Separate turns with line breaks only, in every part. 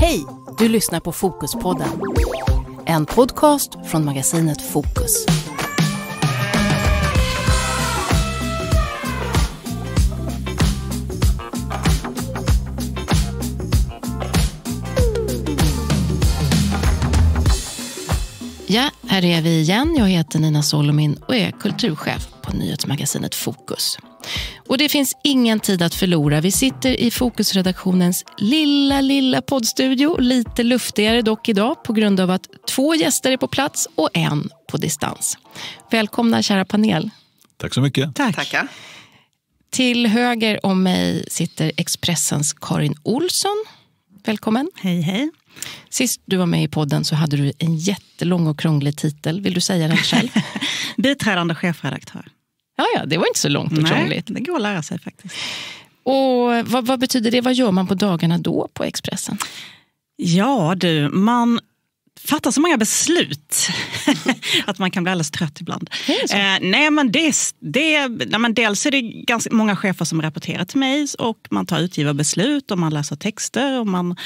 Hej! Du lyssnar på Fokuspodden. En podcast från magasinet Fokus. Ja, här är vi igen. Jag heter Nina Solomin och är kulturchef på nyhetsmagasinet Fokus. Och det finns ingen tid att förlora. Vi sitter i Fokusredaktionens lilla, lilla poddstudio. Lite luftigare dock idag på grund av att två gäster är på plats och en på distans. Välkomna kära panel.
Tack så mycket. Tack. Tackar.
Till höger om mig sitter Expressens Karin Olsson. Välkommen. Hej, hej. Sist du var med i podden så hade du en jättelång och krånglig titel. Vill du säga den själv? Biträdande chefredaktör.
Ja, ja, det var inte
så långt och krångligt. det går att lära sig faktiskt. Och vad, vad, betyder det? Vad gör man på dagarna då på Expressen?
Ja du, man fattar så många beslut att man kan bli alldeles trött ibland. Eh, nej, men det, det, nej, men dels är det ganska många chefer som rapporterar till mig och man tar utgivarbeslut och man läser texter och man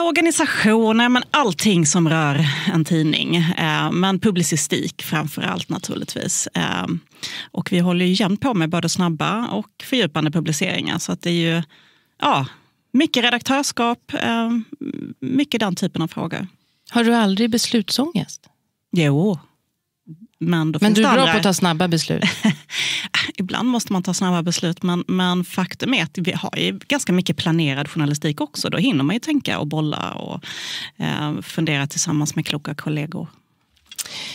Organisationer, men allting som rör en tidning. Eh, men publicistik framför allt naturligtvis. Eh, och vi håller ju jämt på med både snabba och fördjupande publiceringar. Så att det är ju ja, mycket redaktörskap, eh, mycket den typen av frågor. Har du aldrig beslutsångest? Jo, men, då men du är bra på att ta snabba beslut. Ibland måste man ta snabba beslut, men, men faktum är att vi har ju ganska mycket planerad journalistik också. Då hinner man ju tänka och bolla och eh, fundera tillsammans med kloka kollegor.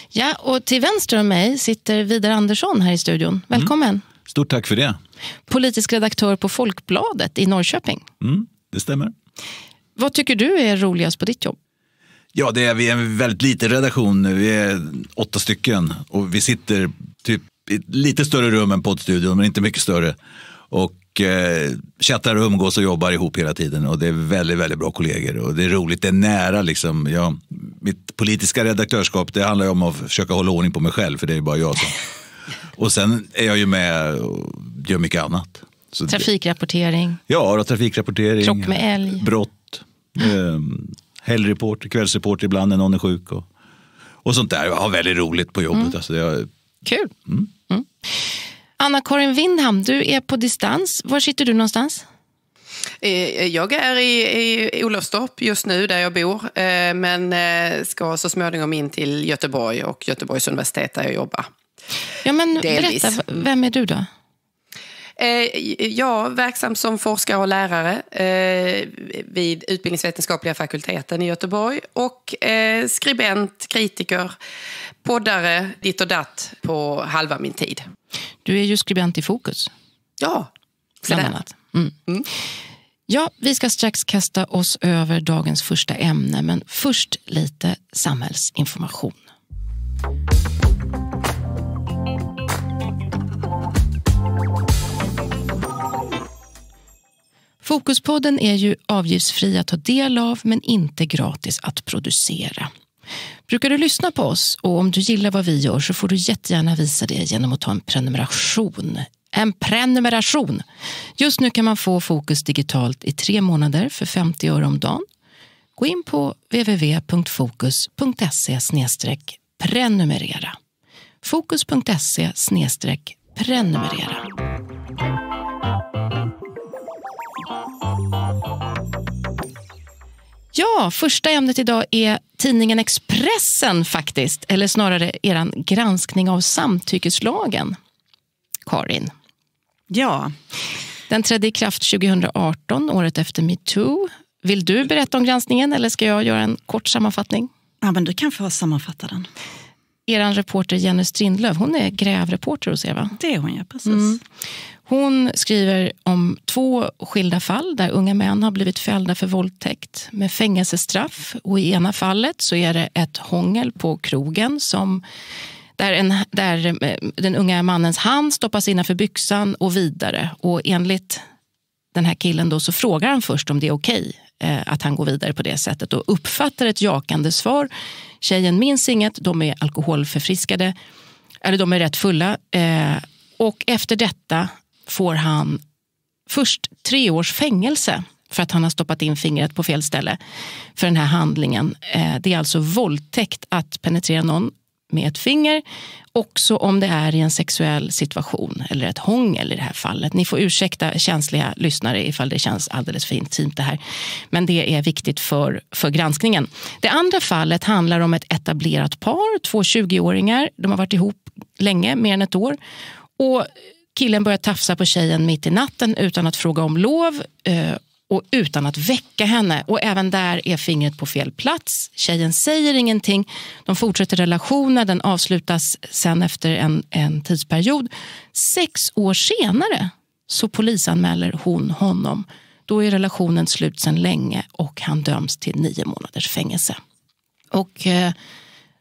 Ja, och till vänster om mig sitter Vidar Andersson här i studion. Mm. Välkommen! Mm.
Stort tack för det.
Politisk redaktör på Folkbladet i Norrköping.
Mm, det stämmer.
Vad tycker du är roligast på ditt jobb?
Ja, det är, vi är en väldigt liten redaktion Vi är åtta stycken och vi sitter typ i ett lite större rum än poddstudion, men inte mycket större. Och eh, chattar och umgås och jobbar ihop hela tiden och det är väldigt, väldigt bra kollegor och det är roligt, det är nära liksom. Jag, mitt politiska redaktörskap, det handlar ju om att försöka hålla ordning på mig själv, för det är bara jag som. Och sen är jag ju med och gör mycket annat. Så
trafikrapportering. Det,
ja, då, trafikrapportering. Krock med älg. Brott. Eh, helgreporter, kvällsreporter ibland när någon är sjuk. Och, och sånt där. Jag har väldigt roligt på jobbet. Mm. Alltså är...
Kul. Mm. Mm. Anna-Karin Windham, du är på distans. Var sitter du någonstans?
Eh, jag är i, i Olofstorp just nu, där jag bor, eh, men eh, ska så småningom in till Göteborg och Göteborgs universitet där jag jobbar.
Ja, men Berätta, vem är du då?
Eh, jag är verksam som forskare och lärare eh, vid Utbildningsvetenskapliga fakulteten i Göteborg och eh, skribent, kritiker, poddare ditt och datt på halva min tid.
Du är ju skribent i Fokus. Ja, bland annat. Mm. Mm. Ja, vi ska strax kasta oss över dagens första ämne, men först lite samhällsinformation. Fokuspodden är ju avgiftsfri att ta del av men inte gratis att producera. Brukar du lyssna på oss och om du gillar vad vi gör så får du jättegärna visa det genom att ta en prenumeration. En prenumeration! Just nu kan man få Fokus digitalt i tre månader för 50 öre om dagen. Gå in på www.fokus.se prenumerera. Fokus.se prenumerera. första ämnet idag är tidningen Expressen faktiskt, eller snarare er granskning av samtyckeslagen. Karin. Ja. Den trädde i kraft 2018, året efter metoo. Vill du berätta om granskningen eller ska jag göra en kort sammanfattning?
Ja, men du kan få sammanfatta den
er reporter Jenny Strindlöf, hon är grävreporter hos er va?
Det är hon ja, precis.
Mm. Hon skriver om två skilda fall där unga män har blivit fällda för våldtäkt med fängelsestraff. Och I ena fallet så är det ett hångel på krogen som, där, en, där eh, den unga mannens hand stoppas innanför byxan och vidare. Och Enligt den här killen då så frågar han först om det är okej okay eh, att han går vidare på det sättet och uppfattar ett jakande svar Tjejen minns inget, de är alkoholförfriskade, eller de är rätt fulla. Eh, och efter detta får han först tre års fängelse för att han har stoppat in fingret på fel ställe för den här handlingen. Eh, det är alltså våldtäkt att penetrera någon med ett finger. Också om det är i en sexuell situation eller ett hångel i det här fallet. Ni får ursäkta känsliga lyssnare ifall det känns alldeles för intimt det här. Men det är viktigt för, för granskningen. Det andra fallet handlar om ett etablerat par, två 20-åringar. De har varit ihop länge, mer än ett år. Och killen börjar tafsa på tjejen mitt i natten utan att fråga om lov eh, och utan att väcka henne. Och även där är fingret på fel plats. Tjejen säger ingenting. De fortsätter relationen. Den avslutas sen efter en, en tidsperiod. Sex år senare så polisanmäler hon honom. Då är relationen slut sen länge och han döms till nio månaders fängelse. Och eh,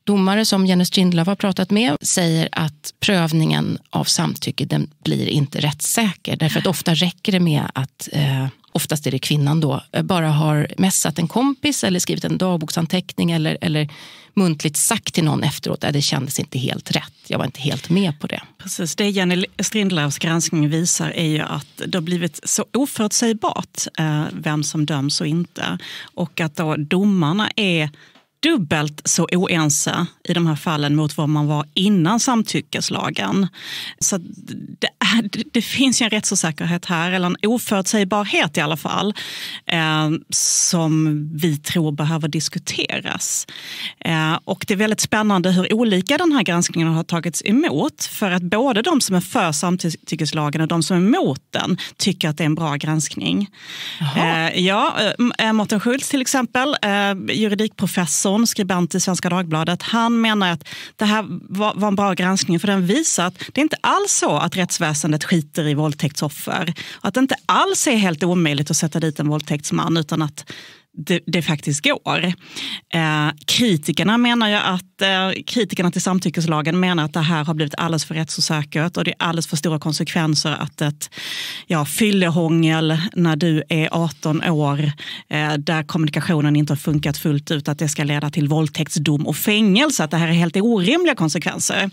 domare som Jenny Strindlöf har pratat med säger att prövningen av samtycke den blir inte rättssäker. Därför att ofta räcker det med att eh, oftast är det kvinnan då, eh, bara har messat en kompis eller skrivit en dagboksanteckning eller, eller muntligt sagt till någon efteråt att äh, det kändes inte helt rätt. Jag var inte helt med på det.
Precis, det Jenny Strindlaus granskning visar är ju att det har blivit så oförutsägbart eh, vem som döms och inte. Och att då domarna är dubbelt så oense i de här fallen mot vad man var innan samtyckeslagen. Så det, är, det finns ju en rättsosäkerhet här, eller en oförutsägbarhet i alla fall, eh, som vi tror behöver diskuteras. Eh, och det är väldigt spännande hur olika den här granskningen har tagits emot, för att både de som är för samtyckeslagen och de som är emot den tycker att det är en bra granskning. Eh, ja, eh, eh, Mårten Schultz till exempel, eh, juridikprofessor Johansson, skribent i Svenska Dagbladet, han menar att det här var, var en bra granskning för den visar att det inte alls så att rättsväsendet skiter i våldtäktsoffer. Att det inte alls är helt omöjligt att sätta dit en våldtäktsman utan att det, det faktiskt går. Eh, kritikerna menar ju att eh, kritikerna till samtyckeslagen menar att det här har blivit alldeles för rättsosäkert och det är alldeles för stora konsekvenser att ett ja, fyllehångel när du är 18 år eh, där kommunikationen inte har funkat fullt ut att det ska leda till våldtäktsdom och fängelse. Att det här är helt orimliga konsekvenser.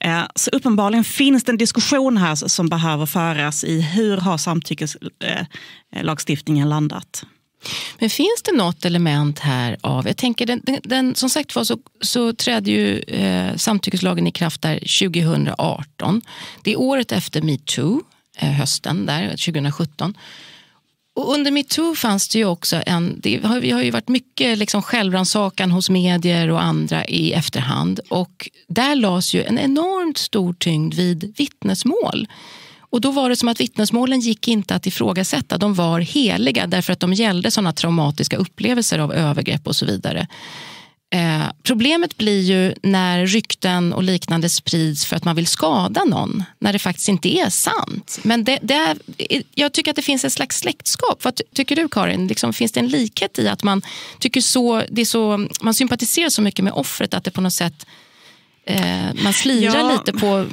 Eh, så uppenbarligen finns det en diskussion här som behöver föras i hur har samtyckeslagstiftningen landat?
Men finns det något element här av, jag tänker den, den, den som sagt var så, så trädde ju eh, samtyckeslagen i kraft där 2018. Det är året efter metoo, eh, hösten där 2017. Och under metoo fanns det ju också en, det har, det har ju varit mycket liksom självrannsakan hos medier och andra i efterhand. Och där lades ju en enormt stor tyngd vid vittnesmål. Och då var det som att vittnesmålen gick inte att ifrågasätta. De var heliga därför att de gällde sådana traumatiska upplevelser av övergrepp och så vidare. Eh, problemet blir ju när rykten och liknande sprids för att man vill skada någon, när det faktiskt inte är sant. Men det, det är, jag tycker att det finns ett slags släktskap. Vad tycker du Karin? Liksom, finns det en likhet i att man, tycker så, det så, man sympatiserar så mycket med offret att det på något sätt eh, man slirar ja, lite på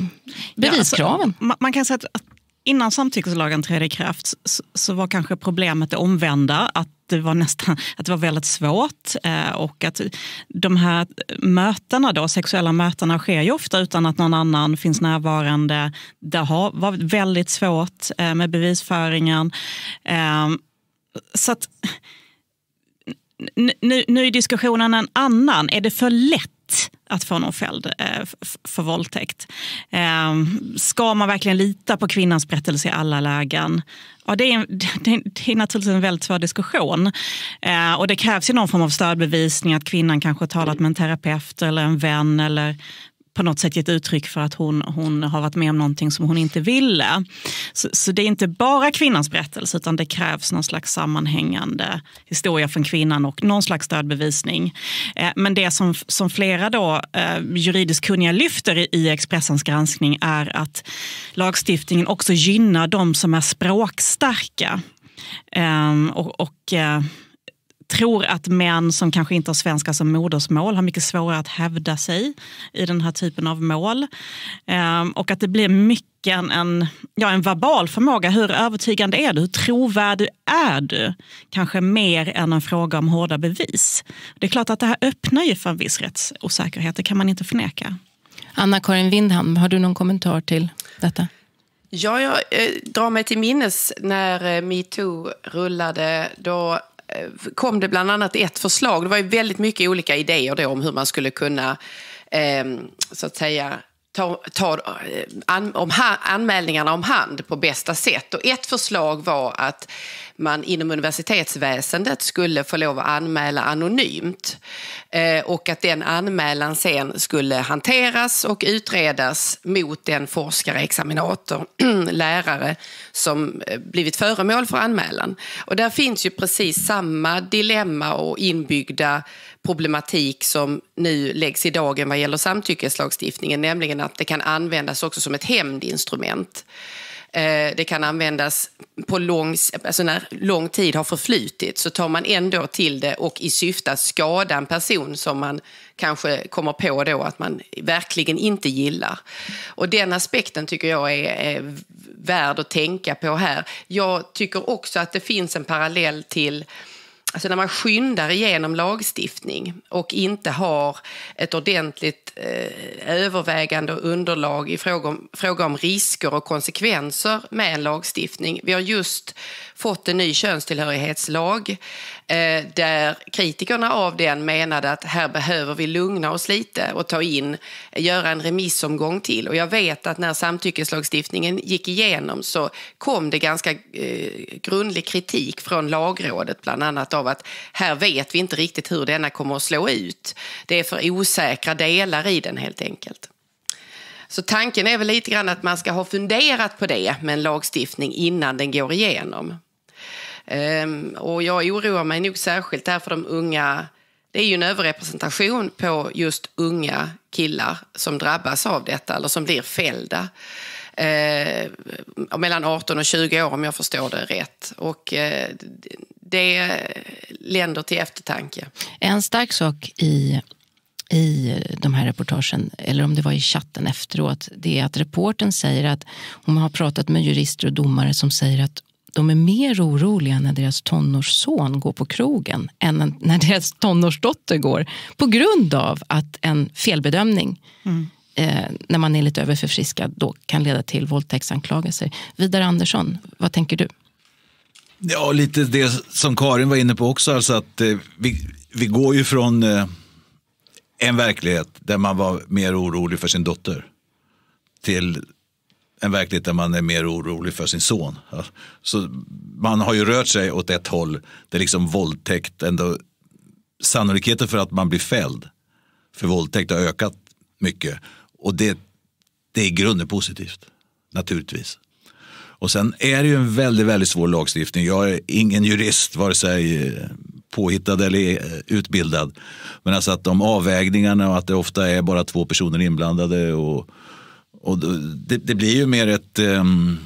beviskraven. Ja, alltså, man, kan säga att, innan samtyckeslagen trädde i kraft så, så var kanske problemet det omvända. Att det var, nästan, att det var väldigt svårt eh, och att de här mötena, då, sexuella mötena sker ju ofta utan att någon annan finns närvarande. Det har varit väldigt svårt eh, med bevisföringen. Ehm, så att, nu, nu är diskussionen en annan. Är det för lätt? att få någon fälld eh, för våldtäkt. Ehm, ska man verkligen lita på kvinnans berättelse i alla lägen? Ja, det, är, det är naturligtvis en väldigt svår diskussion. Eh, och det krävs ju någon form av stödbevisning, att kvinnan kanske har talat med en terapeut eller en vän eller på något sätt gett uttryck för att hon, hon har varit med om någonting som hon inte ville. Så, så det är inte bara kvinnans berättelse utan det krävs någon slags sammanhängande historia från kvinnan och någon slags stödbevisning. Eh, men det som, som flera då, eh, juridiskt kunniga lyfter i, Expressens granskning är att lagstiftningen också gynnar de som är språkstarka. Ehm, och, och eh, tror att män som kanske inte har svenska som modersmål har mycket svårare att hävda sig i den här typen av mål. Ehm, och att det blir mycket en, en, ja, en verbal förmåga. Hur övertygande är du? Hur trovärdig är du? Kanske mer än en fråga om hårda bevis. Det är klart att det här öppnar ju för en viss rättsosäkerhet, det kan man inte förneka.
Anna-Karin Windham, har du någon kommentar till detta?
Ja, jag eh, drar mig till minnes när eh, metoo rullade. Då Eh, kom det bland annat ett förslag. Det var ju väldigt mycket olika idéer då om hur man skulle kunna ehm, så att säga tar, tar eh, an, om ha, anmälningarna om hand på bästa sätt. Och ett förslag var att man inom universitetsväsendet skulle få lov att anmäla anonymt eh, och att den anmälan sen skulle hanteras och utredas mot den forskare, examinator, lärare som eh, blivit föremål för anmälan. Och där finns ju precis samma dilemma och inbyggda problematik som nu läggs i dagen vad gäller samtyckeslagstiftningen, nämligen att det kan användas också som ett hämndinstrument. Eh, det kan användas på lång, alltså när lång tid har förflutit så tar man ändå till det och i syfte att skada en person som man kanske kommer på då att man verkligen inte gillar. Och den aspekten tycker jag är, är värd att tänka på här. Jag tycker också att det finns en parallell till Alltså när man skyndar igenom lagstiftning och inte har ett ordentligt eh, övervägande och underlag i fråga om, fråga om risker och konsekvenser med en lagstiftning. Vi har just fått en ny könstillhörighetslag eh, där kritikerna av den menade att här behöver vi lugna oss lite och ta in, göra en remissomgång till. Och jag vet att när samtyckeslagstiftningen gick igenom så kom det ganska eh, grundlig kritik från lagrådet, bland annat av att här vet vi inte riktigt hur denna kommer att slå ut. Det är för osäkra delar i den helt enkelt. Så tanken är väl lite grann att man ska ha funderat på det med en lagstiftning innan den går igenom. Ehm, och jag oroar mig nog särskilt där för de unga. Det är ju en överrepresentation på just unga killar som drabbas av detta eller som blir fällda. Eh, mellan 18 och 20 år om jag förstår det rätt. Och, eh, det länder till eftertanke.
En stark sak i, i de här reportagen, eller om det var i chatten efteråt, det är att reporten säger att hon har pratat med jurister och domare som säger att de är mer oroliga när deras tonårsson går på krogen än när deras tonårsdotter går på grund av att en felbedömning mm. eh, när man är lite överförfriskad då kan leda till våldtäktsanklagelser. Vidar Andersson, vad tänker du?
Ja, lite det som Karin var inne på också, alltså att eh, vi, vi går ju från eh, en verklighet där man var mer orolig för sin dotter till en verklighet där man är mer orolig för sin son. Så man har ju rört sig åt ett håll där liksom våldtäkt ändå sannolikheten för att man blir fälld för våldtäkt har ökat mycket och det, det är i grunden positivt naturligtvis. Och sen är det ju en väldigt, väldigt svår lagstiftning. Jag är ingen jurist, vare sig eh, påhittad eller eh, utbildad. Men alltså att de avvägningarna och att det ofta är bara två personer inblandade och och det, det blir ju mer ett... Um,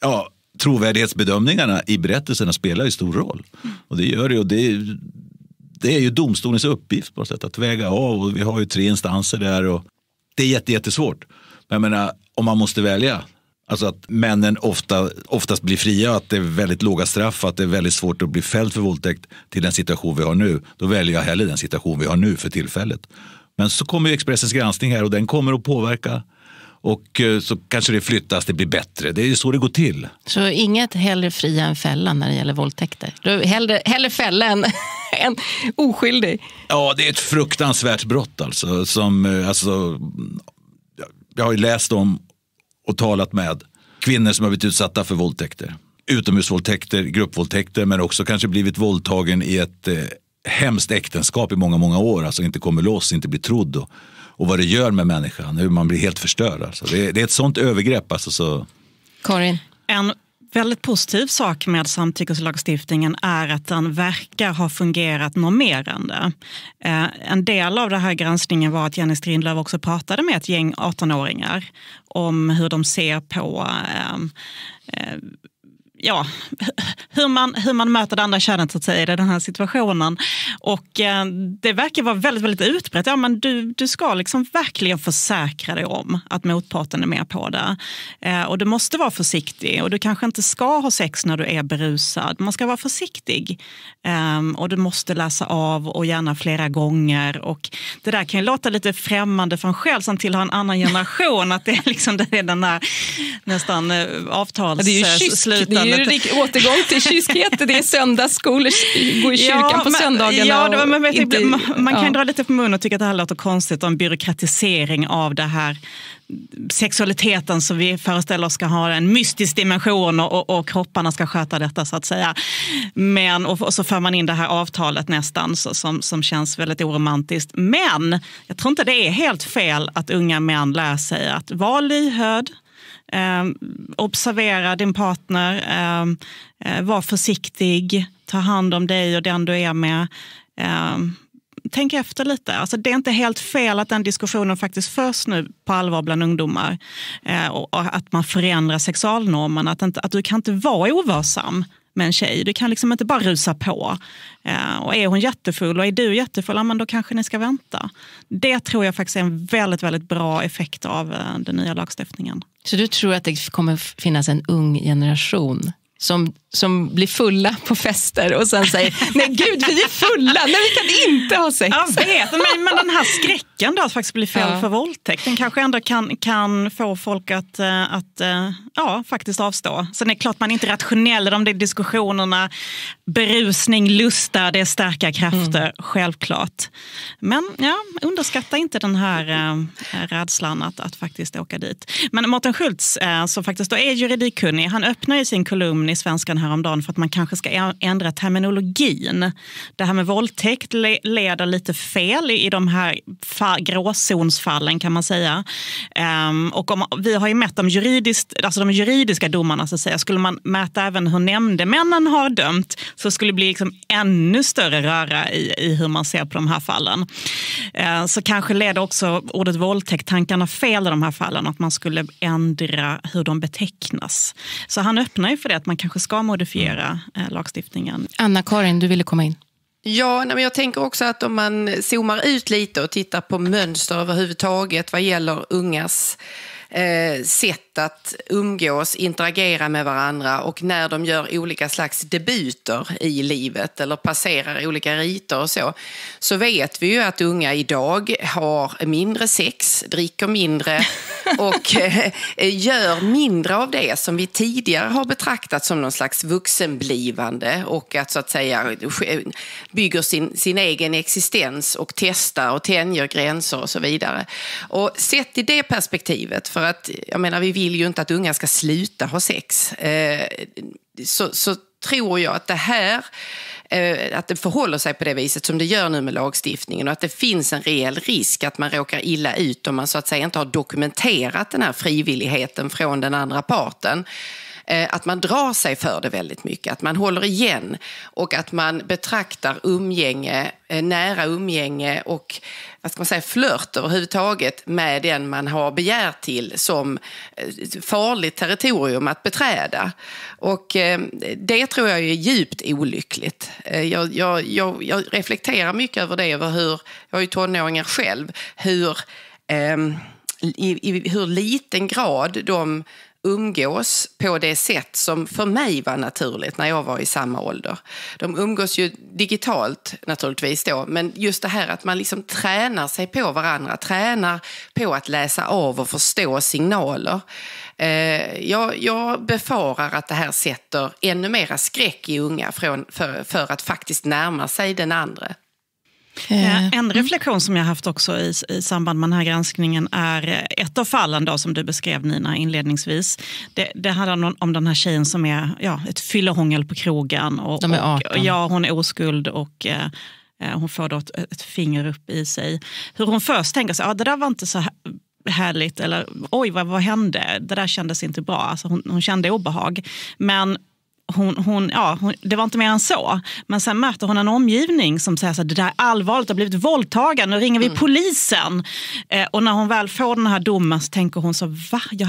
ja, trovärdighetsbedömningarna i berättelserna spelar ju stor roll. Mm. Och det gör det. Och det, det är ju domstolens uppgift på något sätt att väga av. Och vi har ju tre instanser där. Och det är jätte, jättesvårt. Men jag menar, om man måste välja. Alltså att männen ofta, oftast blir fria, att det är väldigt låga straff, att det är väldigt svårt att bli fälld för våldtäkt till den situation vi har nu. Då väljer jag hellre den situation vi har nu för tillfället. Men så kommer ju Expressens granskning här och den kommer att påverka och eh, så kanske det flyttas, det blir bättre. Det är ju så det går till.
Så inget hellre fria än fälla när det gäller våldtäkter? Du, hellre, hellre fälla än, än oskyldig?
Ja, det är ett fruktansvärt brott alltså. Som, eh, alltså jag har ju läst om och talat med kvinnor som har blivit utsatta för våldtäkter. Utomhusvåldtäkter, gruppvåldtäkter men också kanske blivit våldtagen i ett eh, hemskt äktenskap i många, många år. Alltså inte kommer loss, inte blir trodd. Och, och vad det gör med människan, hur man blir helt förstörd. Alltså. Det, är, det är ett sånt övergrepp. Alltså, så.
Karin? En väldigt positiv sak med samtyckeslagstiftningen är att den verkar ha fungerat normerande. Eh, en del av den här granskningen var att Jenny Strindlöf också pratade med ett gäng 18-åringar om hur de ser på eh, eh, ja, hur, man, hur man möter det andra könet så att säga, i den här situationen. Och eh, Det verkar vara väldigt, väldigt utbrett. Ja, men du, du ska liksom verkligen försäkra dig om att motparten är med på det. Eh, och Du måste vara försiktig och du kanske inte ska ha sex när du är berusad. Man ska vara försiktig eh, och du måste läsa av och gärna flera gånger. Och Det där kan ju låta lite främmande för en själv som tillhör en annan generation. att Det är liksom det är den där nästan eh, avtalsslutet det Djurisk återgång till kyskhet, det är söndagsskola, gå i kyrkan ja, på söndagarna. Ja, det, men, inte, man, man ja. kan dra lite på munnen och tycka att det här låter konstigt om byråkratisering av det här sexualiteten som vi föreställer oss ska ha en mystisk dimension och, och, kropparna ska sköta detta så att säga. Men, och, och så för man in det här avtalet nästan så, som, som känns väldigt oromantiskt. Men jag tror inte det är helt fel att unga män lär sig att vara lyhörd, Eh, observera din partner, ehm, eh, var försiktig, ta hand om dig och den du är med. Eh, tänk efter lite. Alltså, det är inte helt fel att den diskussionen faktiskt förs nu på allvar bland ungdomar. Eh, och, att man förändrar sexualnormen, att, inte, att du kan inte vara ovarsam med en tjej. Du kan liksom inte bara rusa på. Eh, och är hon jättefull och är du jättefull, ja, men då kanske ni ska vänta. Det tror jag faktiskt är en väldigt, väldigt bra effekt av eh, den nya lagstiftningen.
Så du tror att det kommer finnas en ung generation som, som blir fulla
på fester och sen säger nej gud vi är fulla, nej vi kan inte ha sex. Jag vet, men, men den här skräcken då att faktiskt bli fälld ja. för våldtäkt, den kanske ändå kan, kan få folk att, eh, att eh, ja, faktiskt avstå. Sen är det klart man är inte rationell i de diskussionerna, berusning, lusta, det är starka krafter, mm. självklart. Men ja, underskatta inte den här äh, rädslan att, att faktiskt åka dit. Men Martin Schultz, äh, som faktiskt då är juridikkunnig, han öppnar ju sin kolumn i Svenskan häromdagen för att man kanske ska ändra terminologin. Det här med våldtäkt leder lite fel i de här gråzonsfallen kan man säga. Ehm, och om, vi har ju mätt de, juridiskt, alltså de juridiska domarna, så att säga. skulle man mäta även hur nämndemännen har dömt så skulle det bli liksom ännu större röra i, i hur man ser på de här fallen. Ehm, så kanske leder också ordet våldtäkt tankarna fel i de här fallen, att man skulle ändra hur de betecknas. Så han öppnar ju för det, att man man kanske ska modifiera eh, lagstiftningen.
Anna-Karin, du ville komma in.
Ja, men jag tänker också att om man zoomar ut lite och tittar på mönster överhuvudtaget vad gäller ungas eh, sätt att umgås, interagera med varandra och när de gör olika slags debuter i livet eller passerar olika riter och så, så vet vi ju att unga idag har mindre sex, dricker mindre, och eh, gör mindre av det som vi tidigare har betraktat som någon slags vuxenblivande och att så att säga bygger sin, sin egen existens och testar och tänjer gränser och så vidare. Och sett i det perspektivet, för att jag menar vi vill ju inte att unga ska sluta ha sex, eh, så, så tror jag att det här Eh, att det förhåller sig på det viset som det gör nu med lagstiftningen och att det finns en reell risk att man råkar illa ut om man så att säga inte har dokumenterat den här frivilligheten från den andra parten. Eh, att man drar sig för det väldigt mycket, att man håller igen och att man betraktar umgänge, eh, nära umgänge och vad ska man säga, flört överhuvudtaget med den man har begär till som eh, farligt territorium att beträda. Och det tror jag är djupt olyckligt. Jag, jag, jag, jag reflekterar mycket över det, över hur, jag är ju tonåringar själv, hur ehm, i, i, hur liten grad de umgås på det sätt som för mig var naturligt när jag var i samma ålder. De umgås ju digitalt naturligtvis då, men just det här att man liksom tränar sig på varandra, tränar på att läsa av och förstå signaler. Eh, jag, jag befarar att det här sätter ännu mera skräck i unga från, för, för att faktiskt närma sig den andra.
Eh, eh, en mm. reflektion som jag haft också i, i samband med den här granskningen är eh, ett av fallen då, som du beskrev Nina inledningsvis. Det, det handlar om, om den här tjejen som är ja, ett fyllehångel på krogen. Och, De är 18. Och, ja, hon är oskuld och eh, hon får då ett, ett, finger upp i sig. Hur hon först tänker sig, ja det där var inte så härligt eller oj vad, vad hände, det där kändes inte bra, alltså hon, hon kände obehag. Men hon, hon, ja, hon, det var inte mer än så. Men sen möter hon en omgivning som säger att det där är allvarligt, det har blivit våldtagen, nu ringer vi mm. polisen. Eh, och när hon väl får den här domen så tänker hon så, va? Jag,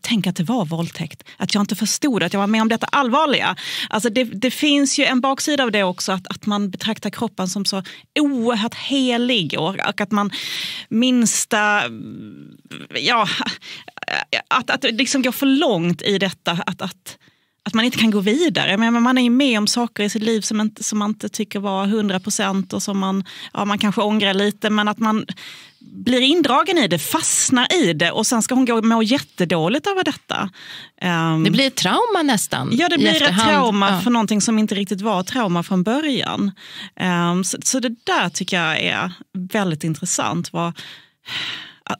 tänk att det var våldtäkt, att jag inte förstod att jag var med om detta allvarliga. Alltså det, det, finns ju en baksida av det också, att, att man betraktar kroppen som så oerhört helig och, och att man minsta... Ja, att, att det liksom går för långt i detta. att, att att man inte kan gå vidare. Men man är ju med om saker i sitt liv som, inte, som man inte tycker var 100 procent och som man, ja, man kanske ångrar lite. Men att man blir indragen i det, fastnar i det och sen ska hon gå må jättedåligt över detta. Um, det blir ett trauma nästan. Ja, det blir ett trauma ja. för någonting som inte riktigt var trauma från början. Um, så, så det där tycker jag är väldigt intressant. Vad,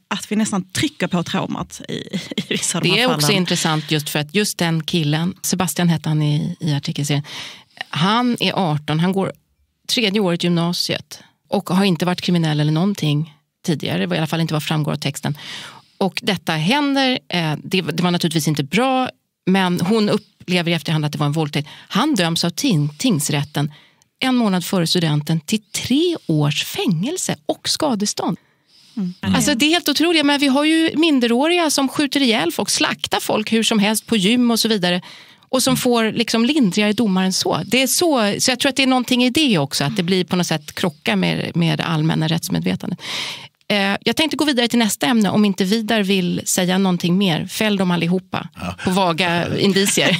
att vi nästan trycker på traumat i, i vissa
av de här fallen. Det är också intressant just för att just den killen, Sebastian hette han i, i artikelserien, han är 18, han går tredje året gymnasiet och har inte varit kriminell eller någonting tidigare, i alla fall inte vad framgår av texten. Och detta händer, eh, det, det var naturligtvis inte bra, men hon upplever i efterhand att det var en våldtäkt. Han döms av ting, tingsrätten en månad före studenten till tre års fängelse och skadestånd. Mm. Alltså, det är helt otroligt. Men vi har ju minderåriga som skjuter ihjäl folk, slaktar folk hur som helst på gym och så vidare och som får liksom lindrigare domar än så. Det är så. Så jag tror att det är någonting i det också, att det blir på något sätt krocka med, med det allmänna rättsmedvetandet. Eh, jag tänkte gå vidare till nästa ämne om inte Vidar vill säga någonting mer. Fäll dem allihopa ja. på vaga indicier.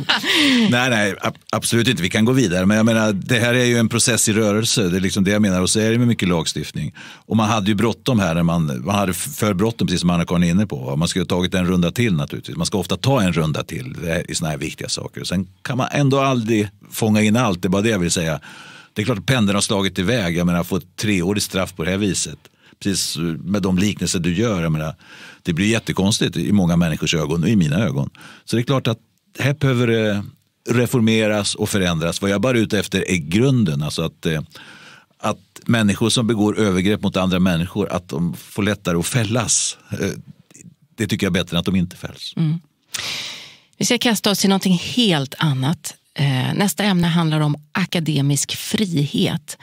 nej, nej, absolut inte. Vi kan gå vidare. Men jag menar, det här är ju en process i rörelse. Det är liksom det jag menar. Och så är det med mycket lagstiftning. Och man hade ju bråttom här. När man, man hade för bråttom, precis som Anna-Karin är inne på. Man skulle ha tagit en runda till naturligtvis. Man ska ofta ta en runda till i sådana här viktiga saker. Sen kan man ändå aldrig fånga in allt. Det är bara det jag vill säga. Det är klart att pendeln har slagit iväg. Jag menar, få ett treårigt straff på det här viset precis med de liknelser du gör. Jag menar, det blir jättekonstigt i många människors ögon och i mina ögon. Så det är klart att här behöver det reformeras och förändras. Vad jag bara är ute efter är grunden. Alltså att, eh, att människor som begår övergrepp mot andra människor att de får lättare att fällas. Eh, det tycker jag är bättre än att de inte fälls.
Mm. Vi ska kasta oss till någonting helt annat. Eh, nästa ämne handlar om akademisk frihet.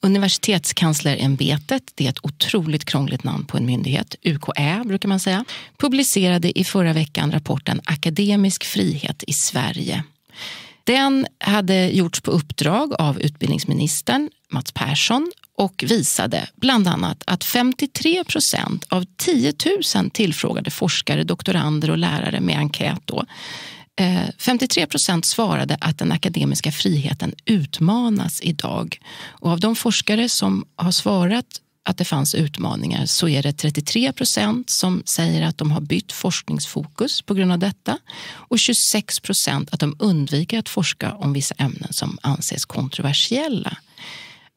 Universitetskanslerämbetet, det är ett otroligt krångligt namn på en myndighet, UKÄ brukar man säga, publicerade i förra veckan rapporten Akademisk frihet i Sverige. Den hade gjorts på uppdrag av utbildningsministern Mats Persson och visade bland annat att 53 procent av 10 000 tillfrågade forskare, doktorander och lärare med enkät då, 53 eh, procent svarade att den akademiska friheten utmanas idag. Och av de forskare som har svarat att det fanns utmaningar så är det 33 procent som säger att de har bytt forskningsfokus på grund av detta och 26 procent att de undviker att forska om vissa ämnen som anses kontroversiella.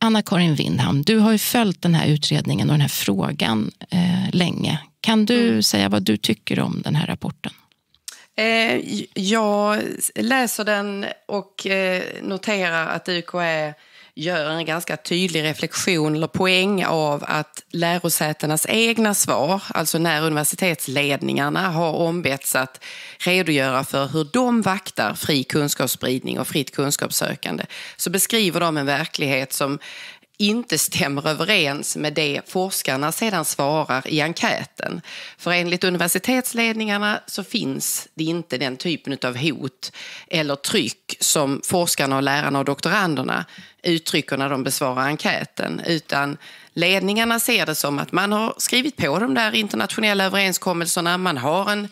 Anna-Karin Windham, du har ju följt den här utredningen och den här frågan eh, länge. Kan du mm. säga vad du tycker om den här rapporten?
Eh, jag läser den och eh, noterar att UKÄ gör en ganska tydlig reflektion eller poäng av att lärosätenas egna svar, alltså när universitetsledningarna har ombetts att redogöra för hur de vaktar fri kunskapsspridning och fritt kunskapssökande, så beskriver de en verklighet som inte stämmer överens med det forskarna sedan svarar i enkäten. För enligt universitetsledningarna så finns det inte den typen av hot eller tryck som forskarna, och lärarna och doktoranderna uttrycker när de besvarar enkäten. Utan ledningarna ser det som att man har skrivit på de där internationella överenskommelserna, man har en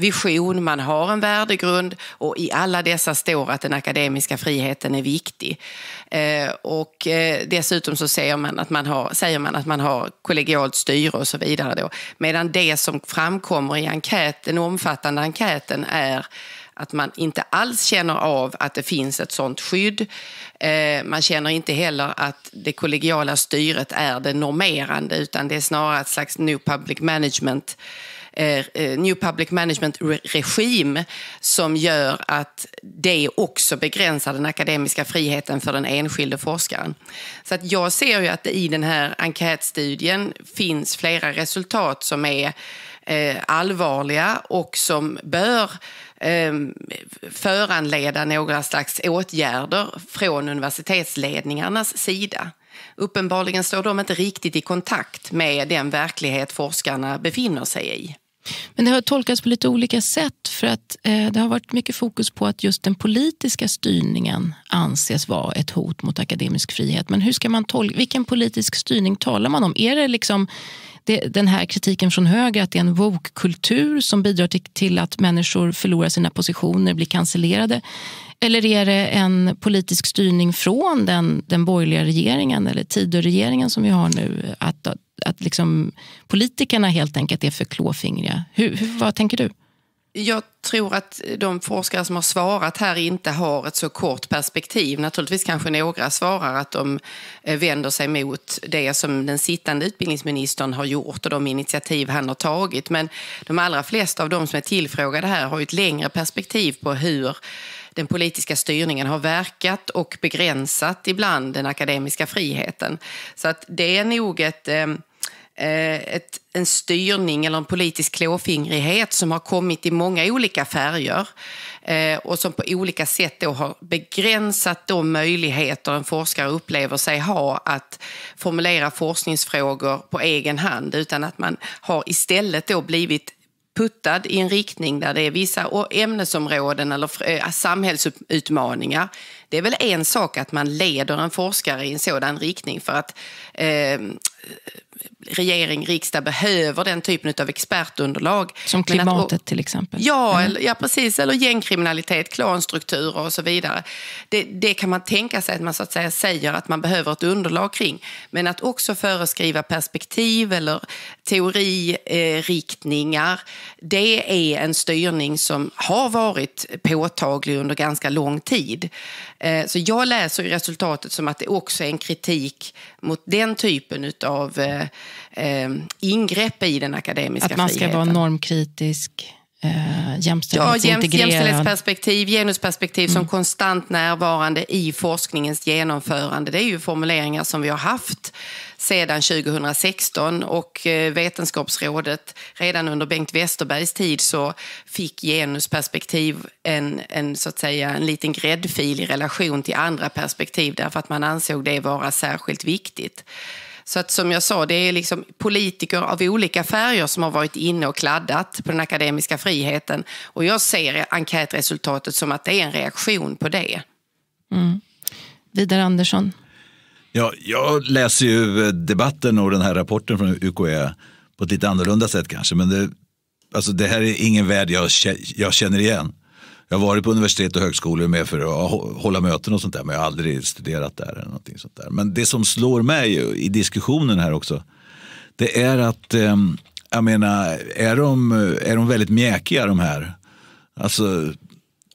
vision, man har en värdegrund och i alla dessa står att den akademiska friheten är viktig. Eh, och eh, dessutom så säger man att man har, säger man att man har kollegialt styre och så vidare. Då. Medan det som framkommer i enkät, den omfattande enkäten är att man inte alls känner av att det finns ett sådant skydd. Eh, man känner inte heller att det kollegiala styret är det normerande utan det är snarare ett slags new public management Eh, eh, New Public Management-regim som gör att det också begränsar den akademiska friheten för den enskilde forskaren. Så att jag ser ju att i den här enkätstudien finns flera resultat som är eh, allvarliga och som bör ehm, föranleda några slags åtgärder från universitetsledningarnas sida. Uppenbarligen står de inte riktigt i kontakt med den verklighet forskarna befinner sig i.
Men det har tolkats på lite olika sätt för att eh, det har varit mycket fokus på att just den politiska styrningen anses vara ett hot mot akademisk frihet. Men hur ska man tolka, vilken politisk styrning talar man om? Är det liksom det, den här kritiken från höger att det är en woke-kultur som bidrar till, till, att människor förlorar sina positioner, blir cancellerade? Eller är det en politisk styrning från den, den borgerliga regeringen eller Tidöregeringen som vi har nu? Att, att, liksom politikerna helt enkelt är för klåfingriga. Hur, hur, vad tänker du?
Jag tror att de forskare som har svarat här inte har ett så kort perspektiv. Naturligtvis kanske några svarar att de eh, vänder sig mot det som den sittande utbildningsministern har gjort och de initiativ han har tagit. Men de allra flesta av de som är tillfrågade här har ett längre perspektiv på hur den politiska styrningen har verkat och begränsat ibland den akademiska friheten. Så att det är nog ett ehm, eh, ett, en styrning eller en politisk klåfingrighet som har kommit i många olika färger eh, och som på olika sätt har begränsat de möjligheter en forskare upplever sig ha att formulera forskningsfrågor på egen hand utan att man har istället då blivit puttad i en riktning där det är vissa ämnesområden eller eh, samhällsutmaningar det är väl en sak att man leder en forskare i en sådan riktning för att eh, regering, riksdag behöver den typen av expertunderlag. Som klimatet att, till exempel? Ja, mm. eller, ja, precis. Eller gängkriminalitet, klanstrukturer och så vidare. Det, det, kan man tänka sig att man så att säga säger att man behöver ett underlag kring. Men att också föreskriva perspektiv eller teoririktningar, det är en styrning som har varit påtaglig under ganska lång tid. Eh, så jag läser resultatet som att det också är en kritik mot den typen av eh, eh, ingrepp i den akademiska friheten. Att man ska friheten.
vara normkritisk? eh, jämställdhetsintegrerad. Ja,
jämställdhetsperspektiv, genusperspektiv mm. som konstant närvarande i forskningens genomförande. Det är ju formuleringar som vi har haft sedan 2016 och eh, Vetenskapsrådet redan under Bengt Westerbergs tid så fick genusperspektiv en, en, så att säga, en liten gräddfil i relation till andra perspektiv därför att man ansåg det vara särskilt viktigt. Så att som jag sa, det är liksom politiker av olika färger som har varit inne och kladdat på den akademiska friheten. Och jag ser enkätresultatet som att det är en reaktion på det. Mm.
Vidar Andersson?
Ja, jag läser ju eh, debatten och den här rapporten från UKE på ett lite annorlunda sätt kanske. Men det, alltså det här är ingen värld jag, jag känner igen. Jag har varit på universitet och högskolor med för att hålla möten och sånt där men jag har aldrig studerat där. Eller någonting sånt där. Men det som slår mig i diskussionen här också det är att ehm, jag menar, är de, är de väldigt mjäkiga de här? Alltså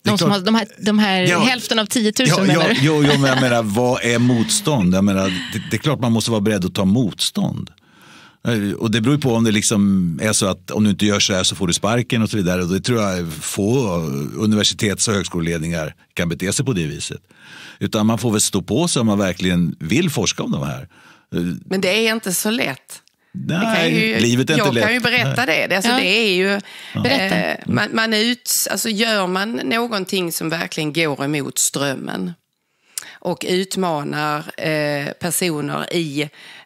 de, som har,
de här, de här ja, hälften av 10 000 ja, menar du? Jo,
jo, men jag menar vad är motstånd? Jag menar, det, det är klart man måste vara beredd att ta motstånd. Eh, och det beror ju på om det liksom är så att om du inte gör så här så får du sparken och så vidare. Och det tror jag få universitets och högskoleledningar kan bete sig på det viset. Utan man får väl stå på sig om man verkligen vill forska om de här. Eh,
men det är inte så lätt.
Nej, ju, livet är inte jag lätt. Jag kan ju berätta Nej. det. Alltså, ja. det
är ju, eh, berätta. Eh, man, man ut, alltså, gör man någonting som verkligen går emot strömmen och utmanar eh, personer i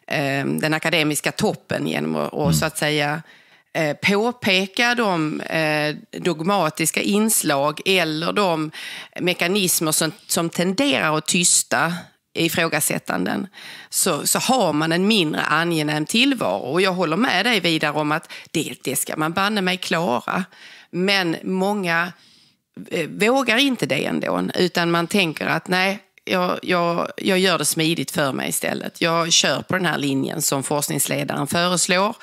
eh, den akademiska toppen genom att mm. så att säga eh, påpeka de eh, dogmatiska inslag eller de mekanismer som, som tenderar att tysta ifrågasättanden så, så har man en mindre angenäm tillvaro. Och jag håller med dig vidare om att det, det ska man banne mig klara. Men många eh, vågar inte det ändå, utan man tänker att nej, jag, jag, jag gör det smidigt för mig istället. Jag kör på den här linjen som forskningsledaren föreslår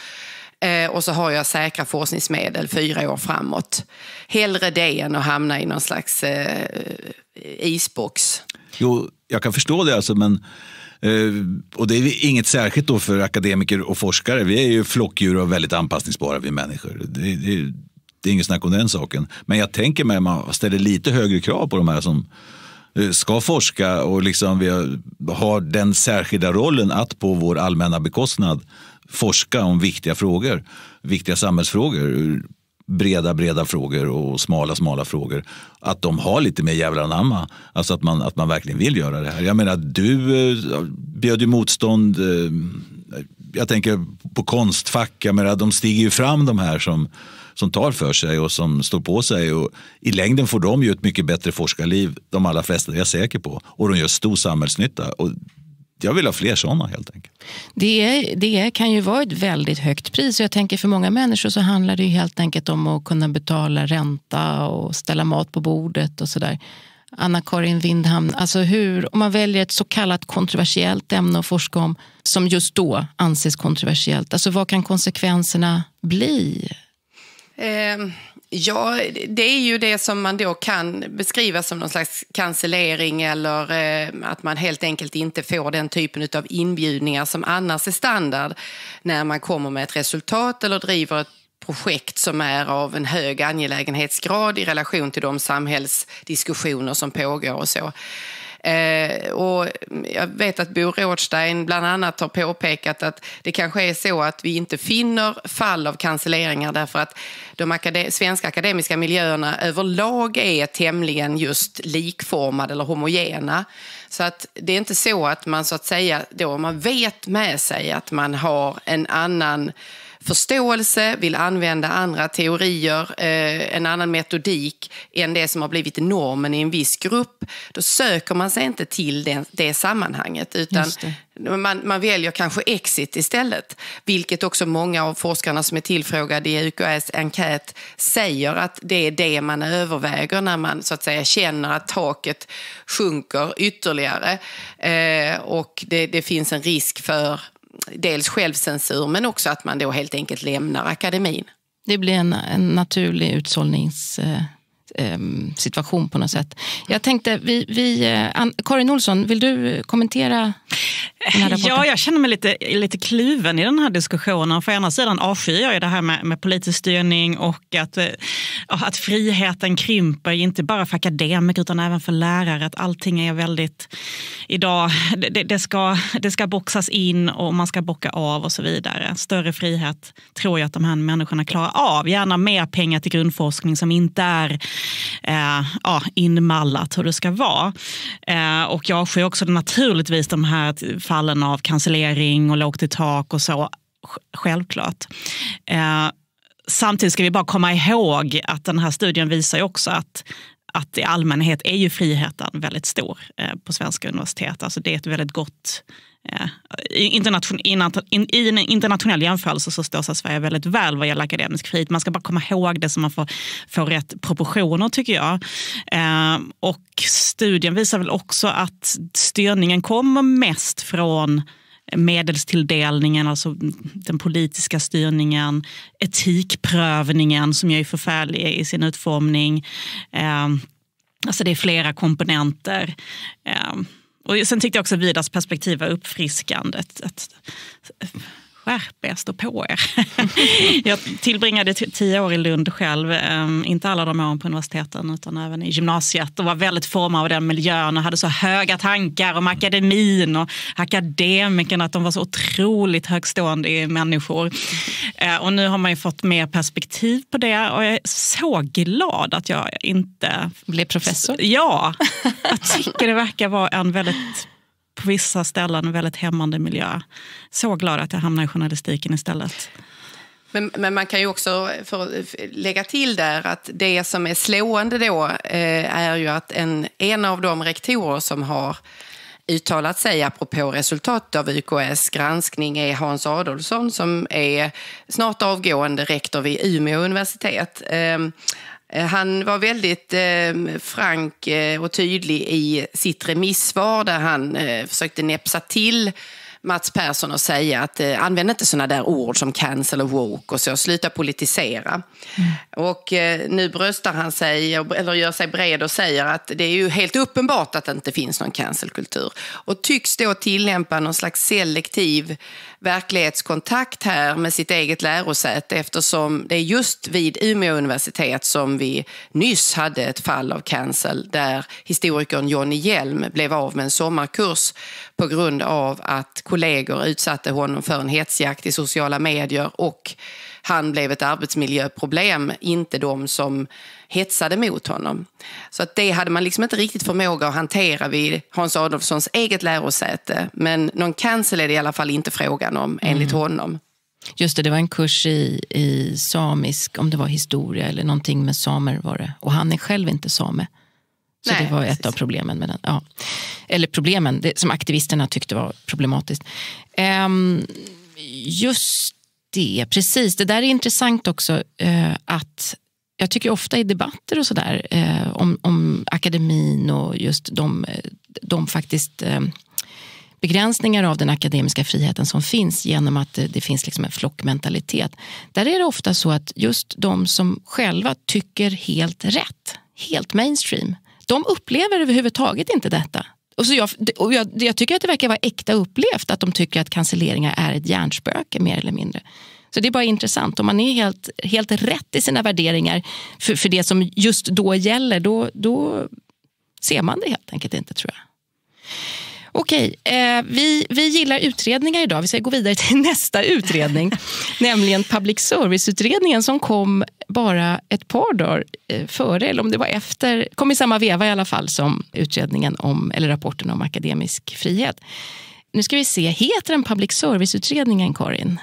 eh, och så har jag säkra forskningsmedel fyra år framåt. Hellre det än att hamna i någon slags eh, eh isbox.
Jo, jag kan förstå det alltså, men eh, och det är inget särskilt då för akademiker och forskare. Vi är ju flockdjur och väldigt anpassningsbara vi människor. Det, det, det är inget snack om den saken. Men jag tänker mig att man ställer lite högre krav på de här som eh, ska forska och liksom vi har den särskilda rollen att på vår allmänna bekostnad forska om viktiga frågor, viktiga samhällsfrågor breda, breda frågor och smala, smala frågor. Att de har lite mer jävla anamma. Alltså att man, att man verkligen vill göra det här. Jag menar, du eh, bjöd ju motstånd. Eh, jag tänker på Konstfack. Jag menar, de stiger ju fram de här som, som tar för sig och som står på sig. Och I längden får de ju ett mycket bättre forskarliv, de allra flesta, det är jag säker på. Och de gör stor samhällsnytta. Och jag vill ha fler sådana helt enkelt.
Det, det kan ju vara ett väldigt högt pris. Jag tänker för många människor så handlar det ju helt enkelt om att kunna betala ränta och ställa mat på bordet och sådär. Anna-Karin Windhamn, alltså hur, om man väljer ett så kallat kontroversiellt ämne att forska om som just då anses kontroversiellt, alltså vad kan konsekvenserna bli?
Eh, Ja, det är ju det som man då kan beskriva som någon slags cancellering eller eh, att man helt enkelt inte får den typen av inbjudningar som annars är standard när man kommer med ett resultat eller driver ett projekt som är av en hög angelägenhetsgrad i relation till de samhällsdiskussioner som pågår och så. Eh, och jag vet att Bo Rådstein bland annat har påpekat att det kanske är så att vi inte finner fall av cancelleringar därför att de akade svenska akademiska miljöerna överlag är tämligen just likformade eller homogena. Så att det är inte så att man så att säga då, man vet med sig att man har en annan förståelse, vill använda andra teorier, eh, en annan metodik än det som har blivit normen i en viss grupp, då söker man sig inte till det, det sammanhanget utan det. Man, man, väljer kanske exit istället. Vilket också många av forskarna som är tillfrågade i UKÄs enkät säger att det är det man överväger när man så att säga känner att taket sjunker ytterligare eh, och det, det finns en risk för dels självcensur
men också att man då helt enkelt lämnar akademin. Det blir en, en naturlig utsållnings... Eh Ehm, situation på något sätt. Jag tänkte, vi, vi, eh, Ann, Karin Olsson, vill du kommentera
Ja, jag känner mig lite, lite kluven i den här diskussionen. För å ena sidan avskyr jag ju det här med, med politisk styrning och att, eh, att friheten krymper, inte bara för akademiker utan även för lärare. Att allting är väldigt idag, det, det, ska, det ska boxas in och man ska bocka av och så vidare. Större frihet tror jag att de här människorna klarar av. Gärna mer pengar till grundforskning som inte är eh, ja, inmallat hur det ska vara. Eh, och jag avskyr också naturligtvis de här fallen av cancellering och lågt i tak och så. Självklart. Eh, samtidigt ska vi bara komma ihåg att den här studien visar ju också att att i allmänhet är ju friheten väldigt stor eh, på svenska universitet. Alltså det är ett väldigt gott Eh, i en internationell jämförelse så står sig Sverige väldigt väl vad gäller akademisk frihet. Man ska bara komma ihåg det så man får, får rätt proportioner tycker jag. Ehm, och studien visar väl också att styrningen kommer mest från medelstilldelningen, alltså den politiska styrningen, etikprövningen som är förfärlig i sin utformning. Ehm, alltså det är flera komponenter. Ehm, och sen tyckte jag också Vidas perspektiv var uppfriskande. Att, att, skärp er, stå på er. jag tillbringade tio år i Lund själv, ehm, inte alla de åren på universiteten utan även i gymnasiet och var väldigt formad av den miljön och hade så höga tankar om akademin och akademikerna, att de var så otroligt högstående människor. Ehm, och nu har man ju fått mer perspektiv på det och jag är så glad att jag inte blev professor. Ja, jag tycker det verkar vara en väldigt på vissa ställen en väldigt hämmande miljö. Så glad att jag hamnade i journalistiken istället.
Men, men, man kan ju också för, lägga till där att det som är slående då eh, är ju att en, en av de rektorer som har uttalat sig apropå resultatet av UKS granskning är Hans Adolfsson som är snart avgående rektor vid Umeå universitet. Eh, Eh, han var väldigt ehm, frank eh, och tydlig i sitt remissvar där han eh, försökte näpsa till Mats Persson och säga att eh, använd inte sådana där ord som cancel och woke och så, sluta politisera. Mm. Och eh, nu bröstar han sig, eller gör sig bred och säger att det är ju helt uppenbart att det inte finns någon cancelkultur. Och tycks då tillämpa någon slags selektiv verklighetskontakt här med sitt eget lärosäte eftersom det är just vid Umeå universitet som vi nyss hade ett fall av cancel där historikern Johnny Hjelm blev av med en sommarkurs på grund av att kollegor utsatte honom för en hetsjakt i sociala medier och han blev ett arbetsmiljöproblem, inte de som hetsade mot honom. Så att det hade man liksom inte riktigt förmåga att hantera vid Hans Adolfssons eget lärosäte. Men någon cancel är det i alla fall inte frågan om, mm. enligt mm. honom.
Just det, det var en kurs i, i samisk, om det var historia eller någonting med samer var det. Och han är själv inte same. Så Nej, det var precis. ett av problemen med den. Ja. Eller problemen, det, som aktivisterna tyckte var problematiskt. Um, just det, precis. Det där är intressant också eh, att jag tycker ofta i debatter och sådär eh, om, om akademin och just de, eh, de faktiskt eh, begränsningar av den akademiska friheten som finns genom att det, det, finns liksom en flockmentalitet. Där är det ofta så att just de som själva tycker helt rätt, helt mainstream, de upplever överhuvudtaget inte detta. Och så jag, och jag, jag, tycker att det verkar vara äkta upplevt att de tycker att cancelleringar är ett hjärnspöke mer eller mindre. Så det är bara intressant. Om man är helt, helt rätt i sina värderingar för, för det som just då gäller, då, då ser man det helt enkelt inte tror jag. Okej, eh, vi, vi gillar utredningar idag. Vi ska gå vidare till nästa utredning, nämligen public service-utredningen som kom bara ett par dagar eh, före, eller om det var efter, kom i samma veva i alla fall som utredningen om, eller rapporten om akademisk frihet. Nu ska vi se, heter den public service-utredningen, Karin?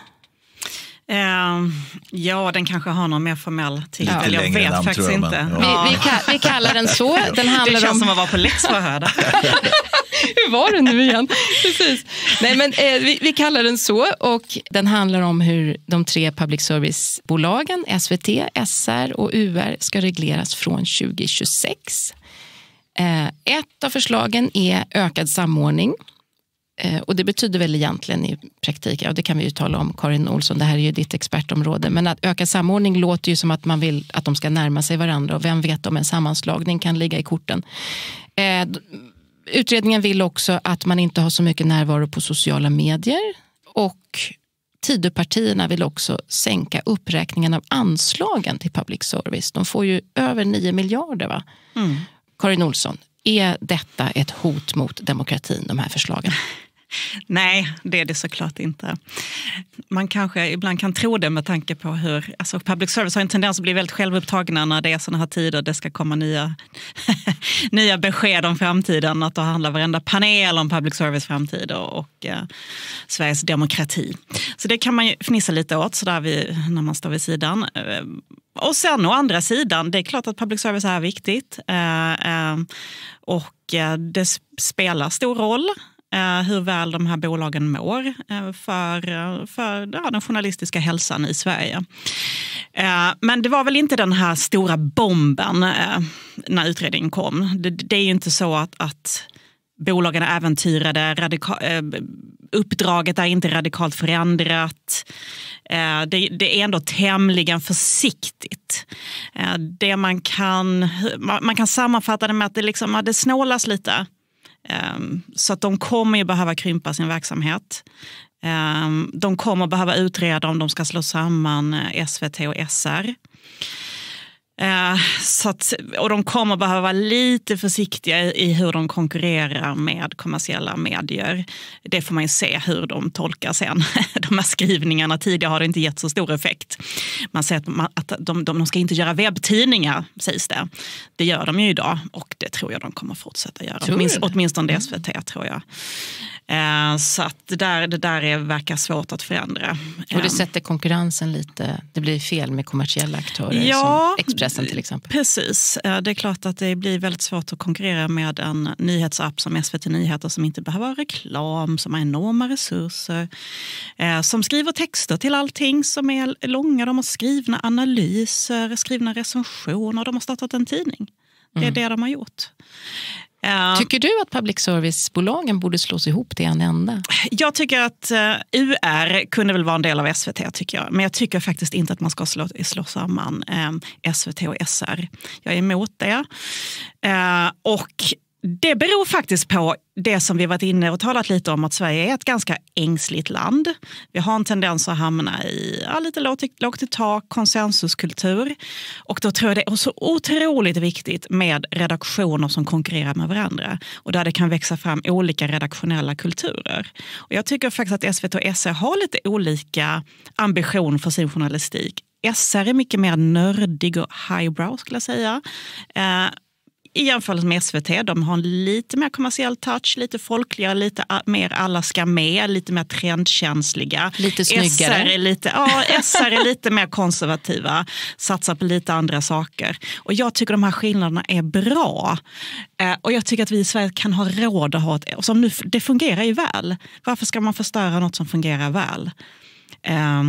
Uh, ja, den kanske har någon mer formell titel. Jag vet namn, faktiskt jag, men, inte. Ja. Vi, vi, ka vi, kallar den så. Den handlar det känns om... som att vara på läxförhör.
Hur var det nu igen? Precis. Nej, men, eh, vi, vi, kallar den så och den handlar om hur de tre public service-bolagen SVT, SR och UR ska regleras från 2026. Eh, ett av förslagen är ökad samordning Eh, och det betyder väl egentligen i praktiken, och det kan vi ju tala om, Karin Olsson, det här är ju ditt expertområde, men att öka samordning låter ju som att man vill att de ska närma sig varandra och vem vet om en sammanslagning kan ligga i korten. Eh, utredningen vill också att man inte har så mycket närvaro på sociala medier och Tidöpartierna vill också sänka uppräkningen av anslagen till public service. De får ju över 9 miljarder. va? Mm. Karin Olsson, är detta ett hot mot demokratin, de här förslagen?
Nej, det är det såklart inte. Man kanske ibland kan tro det med tanke på hur... Alltså public service har en tendens att bli väldigt självupptagna när det är sådana här tider. och Det ska komma nya, nya besked om framtiden. Att då handlar varenda panel om public service framtid och, och eh, Sveriges demokrati. Så det kan man ju fnissa lite åt sådär vid, när man står vid sidan. Eh, och sen å andra sidan, det är klart att public service är viktigt. Eh, eh, och eh, det spelar stor roll Eh, hur väl de här bolagen mår eh, för, eh, för ja, den journalistiska hälsan i Sverige. Men det var väl inte den här stora bomben när utredningen kom. Det, det är inte så att, att bolagen äventyrade, uppdraget är inte radikalt förändrat. Det, det, är ändå tämligen försiktigt. Det man, kan, man kan sammanfatta det med att det, liksom, det snålas lite. Ehm, så att de kommer ju behöva krympa sin verksamhet. Ehm, de kommer behöva utreda om de ska slå samman eh, SVT och SR. Eh, så att, och de kommer behöva vara lite försiktiga i hur de konkurrerar med kommersiella medier. Det får man ju se hur de tolkar sen. De här skrivningarna tidigare har det inte gett så stor effekt. Man säger att, man, att de, de, de, ska inte göra webbtidningar, sägs det. Det gör de ju idag och det tror jag de kommer fortsätta göra. Åtminst, åtminstone SVT mm. tror jag. Eh, så att det där, det där är, verkar svårt att förändra. Och det eh. sätter
konkurrensen lite, det blir fel med kommersiella aktörer ja, som Expressen till exempel.
Precis. Eh, det är klart att det blir väldigt svårt att konkurrera med en nyhetsapp som SVT Nyheter som inte behöver ha reklam, som har enorma resurser, eh, som skriver texter till allting som är långa. De har skrivna analyser, skrivna recensioner, de har startat en tidning. Det är mm. det de har gjort. Tycker du att public service-bolagen
borde slås ihop till en enda?
Jag tycker att eh, UR kunde väl vara en del av SVT, tycker jag. men jag tycker faktiskt inte att man ska slå, slå samman eh, SVT och SR. Jag är emot det. Eh, och det beror faktiskt på det som vi varit inne och talat lite om, att Sverige är ett ganska ängsligt land. Vi har en tendens att hamna i ja, lite lågt, lågt i tak, konsensuskultur. Och då tror jag det är så otroligt viktigt med redaktioner som konkurrerar med varandra och där det kan växa fram olika redaktionella kulturer. Och jag tycker faktiskt att SVT och SR e har lite olika ambition för sin journalistik. SR e är mycket mer nördig och highbrow skulle jag säga. Eh, i jämförelse med SVT. De har en lite mer kommersiell touch, lite folkligare, lite mer alla ska med, lite mer trendkänsliga. Lite snyggare. SR är lite, ja, SR är lite mer konservativa, satsar på lite andra saker. Och jag tycker de här skillnaderna är bra. Eh, och jag tycker att vi i Sverige kan ha råd att ha ett, och som nu, det fungerar ju väl. Varför ska man förstöra något som fungerar väl? Eh,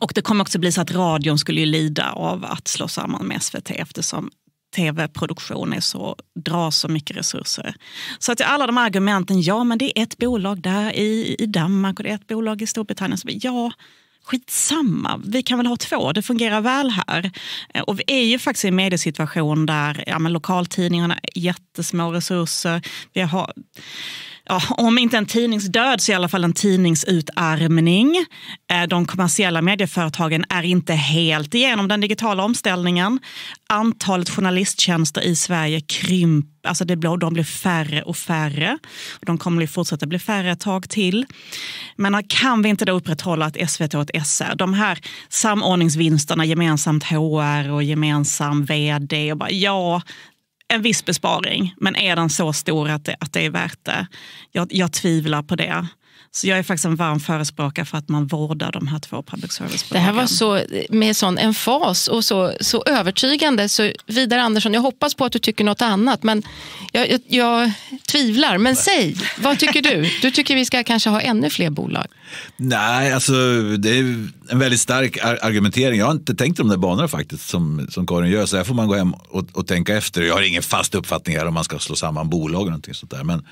och det kommer också bli så att radion skulle ju lida av att slå samman med SVT eftersom tv-produktion är så, drar så mycket resurser. Så att alla de här argumenten, ja men det är ett bolag där i, i Danmark och det är ett bolag i Storbritannien. Så, ja, skitsamma, vi kan väl ha två, det fungerar väl här. Eh, och vi är ju faktiskt i en mediesituation där ja, men lokaltidningarna har jättesmå resurser. Vi har ja, om inte en tidningsdöd så i alla fall en tidningsutarmning. Eh, de kommersiella medieföretagen är inte helt igenom den digitala omställningen. Antalet journalisttjänster i Sverige krymper alltså det blir, de blir färre och färre. De kommer att fortsätta bli färre ett tag till. Men kan vi inte då upprätthålla ett SVT och ett SR? De här samordningsvinsterna, gemensamt HR och gemensam vd. Och bara, ja, en viss besparing, men är den så stor att det, att det är värt det? Jag, jag tvivlar på det. Så jag är faktiskt en varm förespråkare för att man vårdar de här två public service -bolagen.
Det här var så, med sån emfas och så, så övertygande. Så Vidar Andersson, jag hoppas på att du tycker något annat, men jag, jag, jag tvivlar. Men säg, vad tycker du? Du tycker vi ska kanske ha ännu fler bolag?
Nej, alltså det är en väldigt stark argumentering. Jag har inte tänkt de där banorna faktiskt, som, som Karin gör. Så här får man gå hem och, och tänka efter. Jag har ingen fast uppfattning här om man ska slå samman bolag och någonting sånt där. Men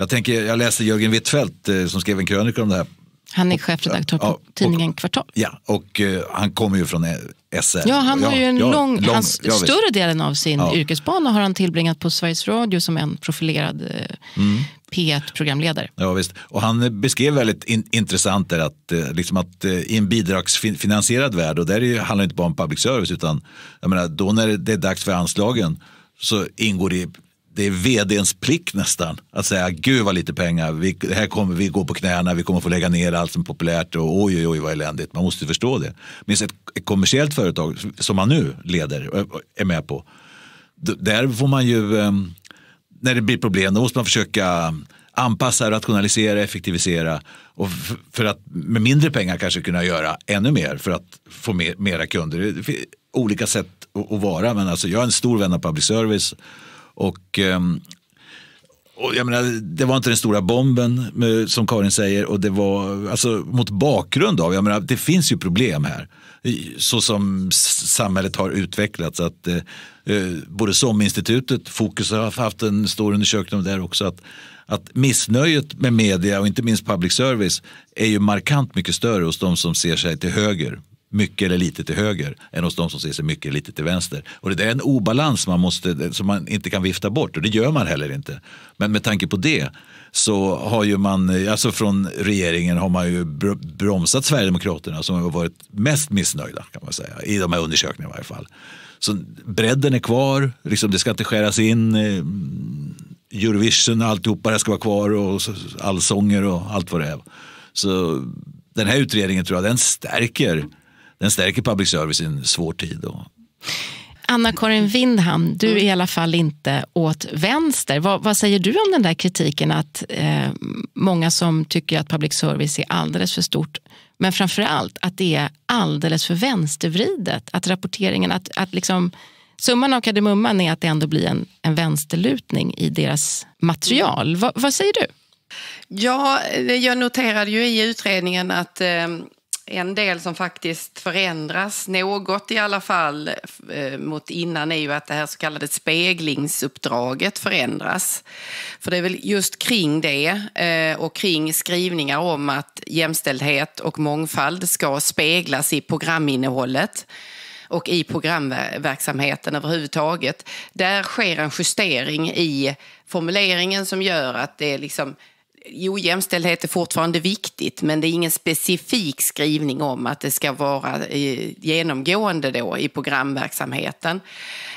jag, tänker, jag läste Jörgen Wittfeldt eh, som skrev en krönika om det här.
Han är chefredaktör på ja,
tidningen Kvartal. Ja, och eh, han kommer ju från eh, SR. Ja, han har ju en ja, lång, lång hans, ja, större
delen av sin ja. yrkesbana har han tillbringat på Sveriges Radio som en profilerad eh, mm. P1-programledare.
Ja, visst. Och han beskrev väldigt in, intressant där att, liksom att i en bidragsfinansierad värld, och där handlar det inte bara om public service, utan jag menar, då när det är dags för anslagen så ingår det det är vdns plikt nästan att säga gud vad lite pengar, vi, här kommer vi gå på knäna, vi kommer få lägga ner allt som är populärt och oj oj oj vad eländigt. Man måste förstå det. Minns ett, ett kommersiellt företag som man nu leder Och är med på. Där får man ju, ehm, när det blir problem, då måste man försöka ehm, anpassa, rationalisera, effektivisera och för att med mindre pengar kanske kunna göra ännu mer för att få mer, mera kunder. olika sätt att vara men alltså jag är en stor vän av public service och, ehm, och jag menar, det var inte den stora bomben eh, som Karin säger och det var alltså, mot bakgrund av, jag menar, det finns ju problem här så som samhället har utvecklats. Att, eh, eh, både SOM-institutet, Fokus har haft en stor undersökning om det där också. Att, att missnöjet med media och inte minst public service är ju markant mycket större hos de som ser sig till höger mycket eller lite till höger än hos de som ser sig mycket eller lite till vänster. Och det där är en obalans man måste, som man inte kan vifta bort och det gör man heller inte. Men med tanke på det så har ju man, alltså från regeringen har man ju bromsat Sverigedemokraterna som har varit mest missnöjda kan man säga, i de här undersökningarna i varje fall. Så bredden är kvar, liksom det ska inte skäras in eh, Eurovision och alltihopa, det ska vara kvar och allsånger och allt vad det är. Så den här utredningen tror jag den stärker den stärker public service i en svår tid. Och...
Anna-Karin Windham, du är i alla fall inte åt vänster. Vad, vad säger du om den där kritiken att eh, många som tycker att public service är alldeles för stort men framför allt att det är alldeles för vänstervridet. Att rapporteringen, att, att liksom, summan av kardemumman är att det ändå blir en, en vänsterlutning i deras material. Mm. Va, vad säger du?
Ja, jag noterade ju i utredningen att eh, en del som faktiskt förändras något i alla fall eh, mot innan är ju att det här så kallade speglingsuppdraget förändras. För det är väl just kring det eh, och kring skrivningar om att jämställdhet och mångfald ska speglas i programinnehållet och i programverksamheten överhuvudtaget. Där sker en justering i formuleringen som gör att det liksom Jo, jämställdhet är fortfarande viktigt, men det är ingen specifik skrivning om att det ska vara eh, genomgående då i programverksamheten.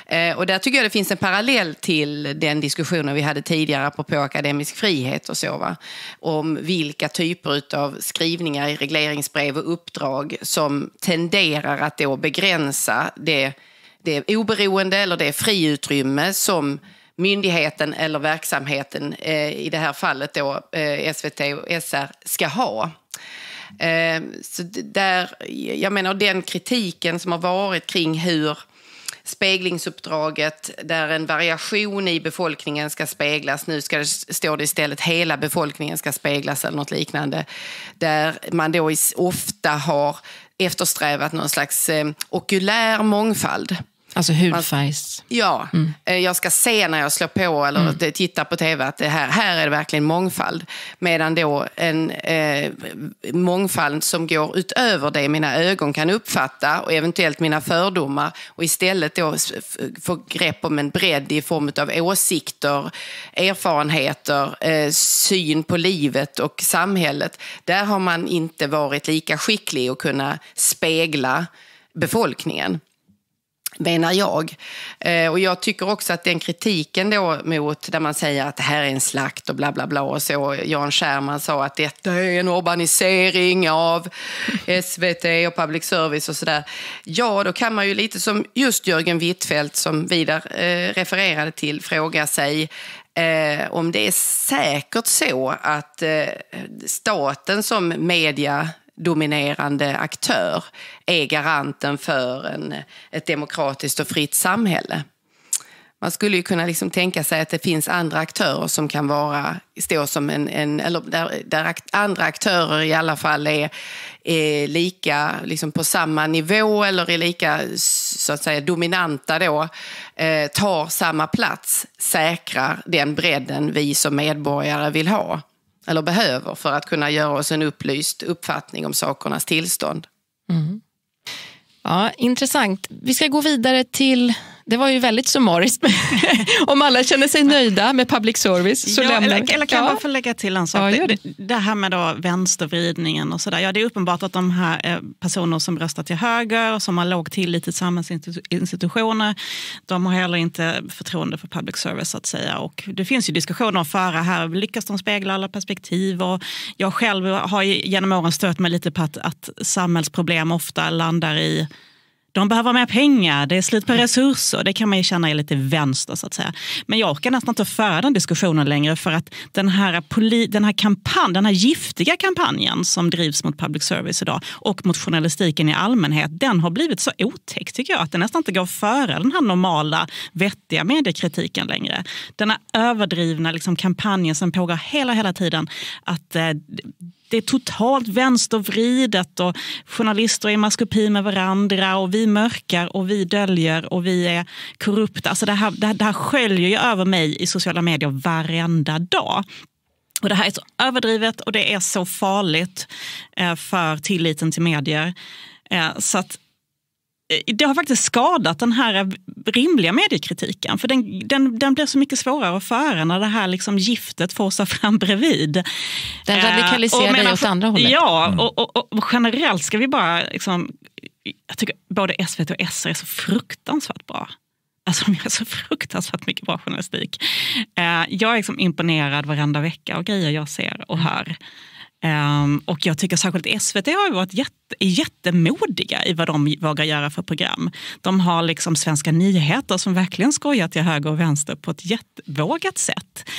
Eh, och där tycker jag det finns en parallell till den diskussionen vi hade tidigare apropå akademisk frihet och så, va? om vilka typer av skrivningar i regleringsbrev och uppdrag som tenderar att då begränsa det, det oberoende eller det friutrymme som myndigheten eller verksamheten, eh, i det här fallet då eh, SVT och SR, ska ha. Eh, så där, jag menar den kritiken som har varit kring hur speglingsuppdraget där en variation i befolkningen ska speglas. Nu ska det, står det istället hela befolkningen ska speglas eller något liknande. Där man då ofta har eftersträvat någon slags eh, okulär mångfald.
Alltså hudfärgs...
Ja, mm. Eh, jag ska se när jag slår på eller mm. tittar på tv att det här, här är det verkligen mångfald. Medan då en eh, mångfald som går utöver det mina ögon kan uppfatta och eventuellt mina fördomar och istället då få grepp om en bredd i form av åsikter, erfarenheter, eh, syn på livet och samhället. Där har man inte varit lika skicklig att kunna spegla befolkningen menar jag. Eh, och jag tycker också att den kritiken då mot, där man säger att det här är en slakt och bla bla bla och så. Jan Scherman sa att detta är en urbanisering av SVT och public service och sådär. Ja, då kan man ju lite som just Jörgen Wittfeldt som Vidar eh, refererade till fråga sig eh, om det är säkert så att staten som media dominerande aktör är garanten för en, ett demokratiskt och fritt samhälle. Man skulle ju kunna liksom tänka sig att det finns andra aktörer som kan vara, stå som en, en eller där, där, andra aktörer i alla fall är, är lika, liksom på samma nivå eller är lika så att säga dominanta då, eh, tar samma plats, säkrar den bredden vi som medborgare vill ha eller behöver för att kunna göra oss en upplyst uppfattning om sakernas tillstånd.
Mm. Ja, Intressant. Vi ska gå vidare till det var ju väldigt summariskt. Om alla känner sig nöjda med public service så ja, lämnar... Eller, eller kan ja. jag bara få
lägga till en sak? Ja, det. Det, här med då vänstervridningen och sådär. Ja, det är uppenbart att de här eh, personer som röstar till höger och som har låg tillit till samhällsinstitutioner, de har heller inte förtroende för public service så att säga. Och det finns ju diskussioner att föra här. Lyckas de spegla alla perspektiv? Och jag själv har genom åren stört mig lite på att, att samhällsproblem ofta landar i de behöver mer pengar, det är slut på resurser. Det kan man ju känna är lite vänster så att säga. Men jag orkar nästan inte föra den diskussionen längre för att den här, poli, den här, kampanj, den här giftiga kampanjen som drivs mot public service idag och mot journalistiken i allmänhet, den har blivit så otäck tycker jag att den nästan inte går före den här normala vettiga mediekritiken längre. Den här överdrivna liksom, kampanjen som pågår hela, hela tiden att eh, det är totalt vänstervridet och journalister är i maskopi med varandra och vi mörkar och vi döljer och vi är korrupta. Alltså det, här, det, här, det här sköljer ju över mig i sociala medier varenda dag. Och det här är så överdrivet och det är så farligt eh, för tilliten till medier. Eh, så att Eh, det har faktiskt skadat den här rimliga mediekritiken. För den, den, den blir så mycket svårare att föra när det här liksom giftet forsar fram bredvid. Den eh, radikaliserar eh, dig åt andra hållet. Ja, mm. och, och, och, generellt ska vi bara... Liksom, jag tycker både SVT och SR är så fruktansvärt bra. Alltså de gör så fruktansvärt mycket bra journalistik. Eh, jag är liksom imponerad varenda vecka av grejer jag ser och hör. Um, och jag tycker särskilt SVT har varit jätte är jättemodiga i vad de vågar göra för program. De har liksom Svenska nyheter som verkligen skojar till höger och vänster på ett jättevågat sätt.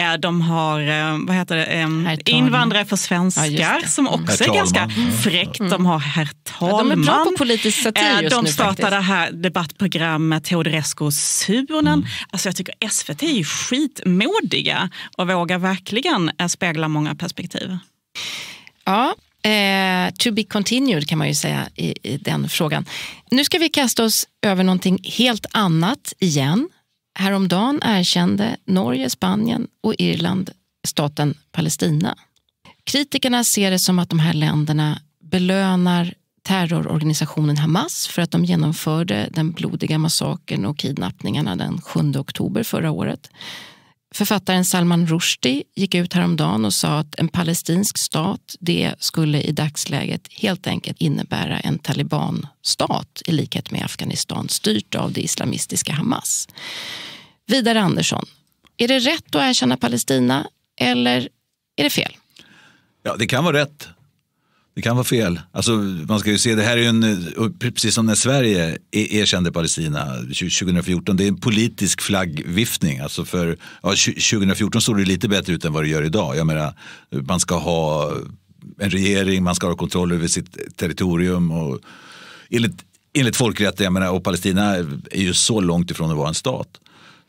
Eh, de har eh, vad heter det, Invandrare för svenskar ja, som mm. också är ganska mm. fräckt. Mm. De har Herr talman. Ja, de är bra på
politisk satir eh, just De startade nu, det
här debattprogrammet Teodoreskos Sunen. Mm. Alltså jag tycker SVT är ju skitmodiga och vågar verkligen spegla många perspektiv.
Ja, Eh, to be continued kan man ju säga i, i, den frågan. Nu ska vi kasta oss över någonting helt annat igen. Häromdagen erkände Norge, Spanien och Irland staten Palestina. Kritikerna ser det som att de här länderna belönar terrororganisationen Hamas för att de genomförde den blodiga massakern och kidnappningarna den 7 oktober förra året. Författaren Salman Rushdie gick ut häromdagen och sa att en palestinsk stat det skulle i dagsläget helt enkelt innebära en talibanstat i likhet med Afghanistan styrt av det islamistiska Hamas. Vidar Andersson, är det rätt att erkänna Palestina eller är det fel?
Ja, det kan vara rätt det kan vara fel. Alltså, man ska ju se, det här är ju en, precis som när Sverige e-, erkände Palestina 2014, det är en politisk flaggviftning. Alltså för, ja, 2014 såg det lite bättre ut än vad det gör idag. Jag menar, man ska ha en regering, man ska ha kontroll över sitt territorium. Och, enligt, enligt folkrätten, och Palestina är ju så långt ifrån att vara en stat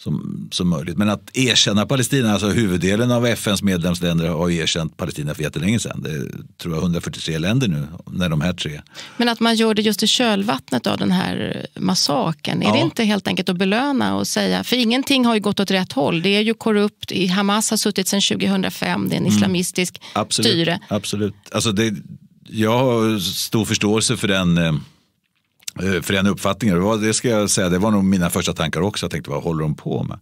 som, som möjligt. Men att erkänna Palestina, alltså huvuddelen av FNs medlemsländer har erkänt Palestina för jättelänge sedan. Det är, tror jag 143 länder nu, när de här tre.
Men att man gör det just i kölvattnet av den här massaken. Ja. är det inte helt enkelt att belöna och säga, för ingenting har ju gått åt rätt håll. Det är ju korrupt, Hamas har suttit sedan 2005, det är en mm. islamistisk mm. Absolut. styre.
Absolut, alltså jag har stor förståelse för den eh, Eh, förändrade uppfattningar. Det, var, det ska jag säga, det var nog mina första tankar också. Jag tänkte vad håller de på med?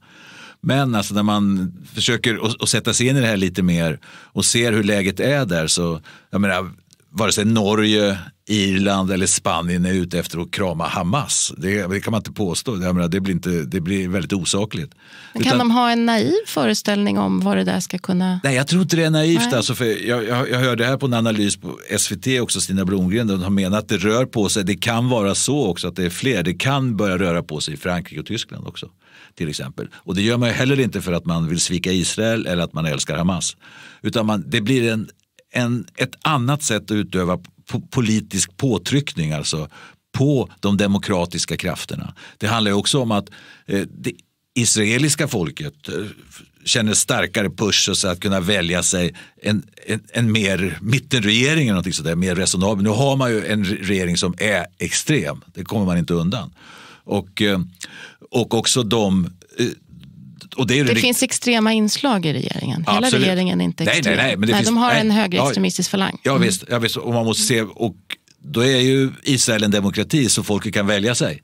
Men alltså när man försöker och, sätta sig in i det här lite mer och ser hur läget är där så, jag menar, vare sig Norge Irland eller Spanien är ute efter att krama Hamas. Det, det kan man inte påstå. Menar, det, blir inte, det blir väldigt osakligt. Men kan Utan, de
ha en naiv föreställning om vad det där ska kunna...
Nej, jag tror inte det är naivt. Alltså, för jag, jag, jag hörde här på en analys på SVT också, Stina Blomgren, de har menat att det rör på sig. Det kan vara så också att det är fler. Det kan börja röra på sig i Frankrike och Tyskland också. Till exempel. Och det gör man ju heller inte för att man vill svika Israel eller att man älskar Hamas. Utan man, det blir en en, ett annat sätt att utöva politisk påtryckning alltså på de demokratiska krafterna. Det handlar också om att eh, det israeliska folket eh, känner starkare push och så att kunna välja sig en, en, en mer mittenregering eller någonting sådär, mer resonabel. Nu har man ju en regering som är extrem, det kommer man inte undan. Och, eh, och också de och det, det finns
extrema inslag i regeringen. Hela Absolut. regeringen är inte extrem. Nej, nej, nej, men det nej, finns, de har nej, en högerextremistisk ja, falang. Ja, visst,
mm. ja, visst, och man måste se, och då är ju Israel en demokrati så folket kan välja sig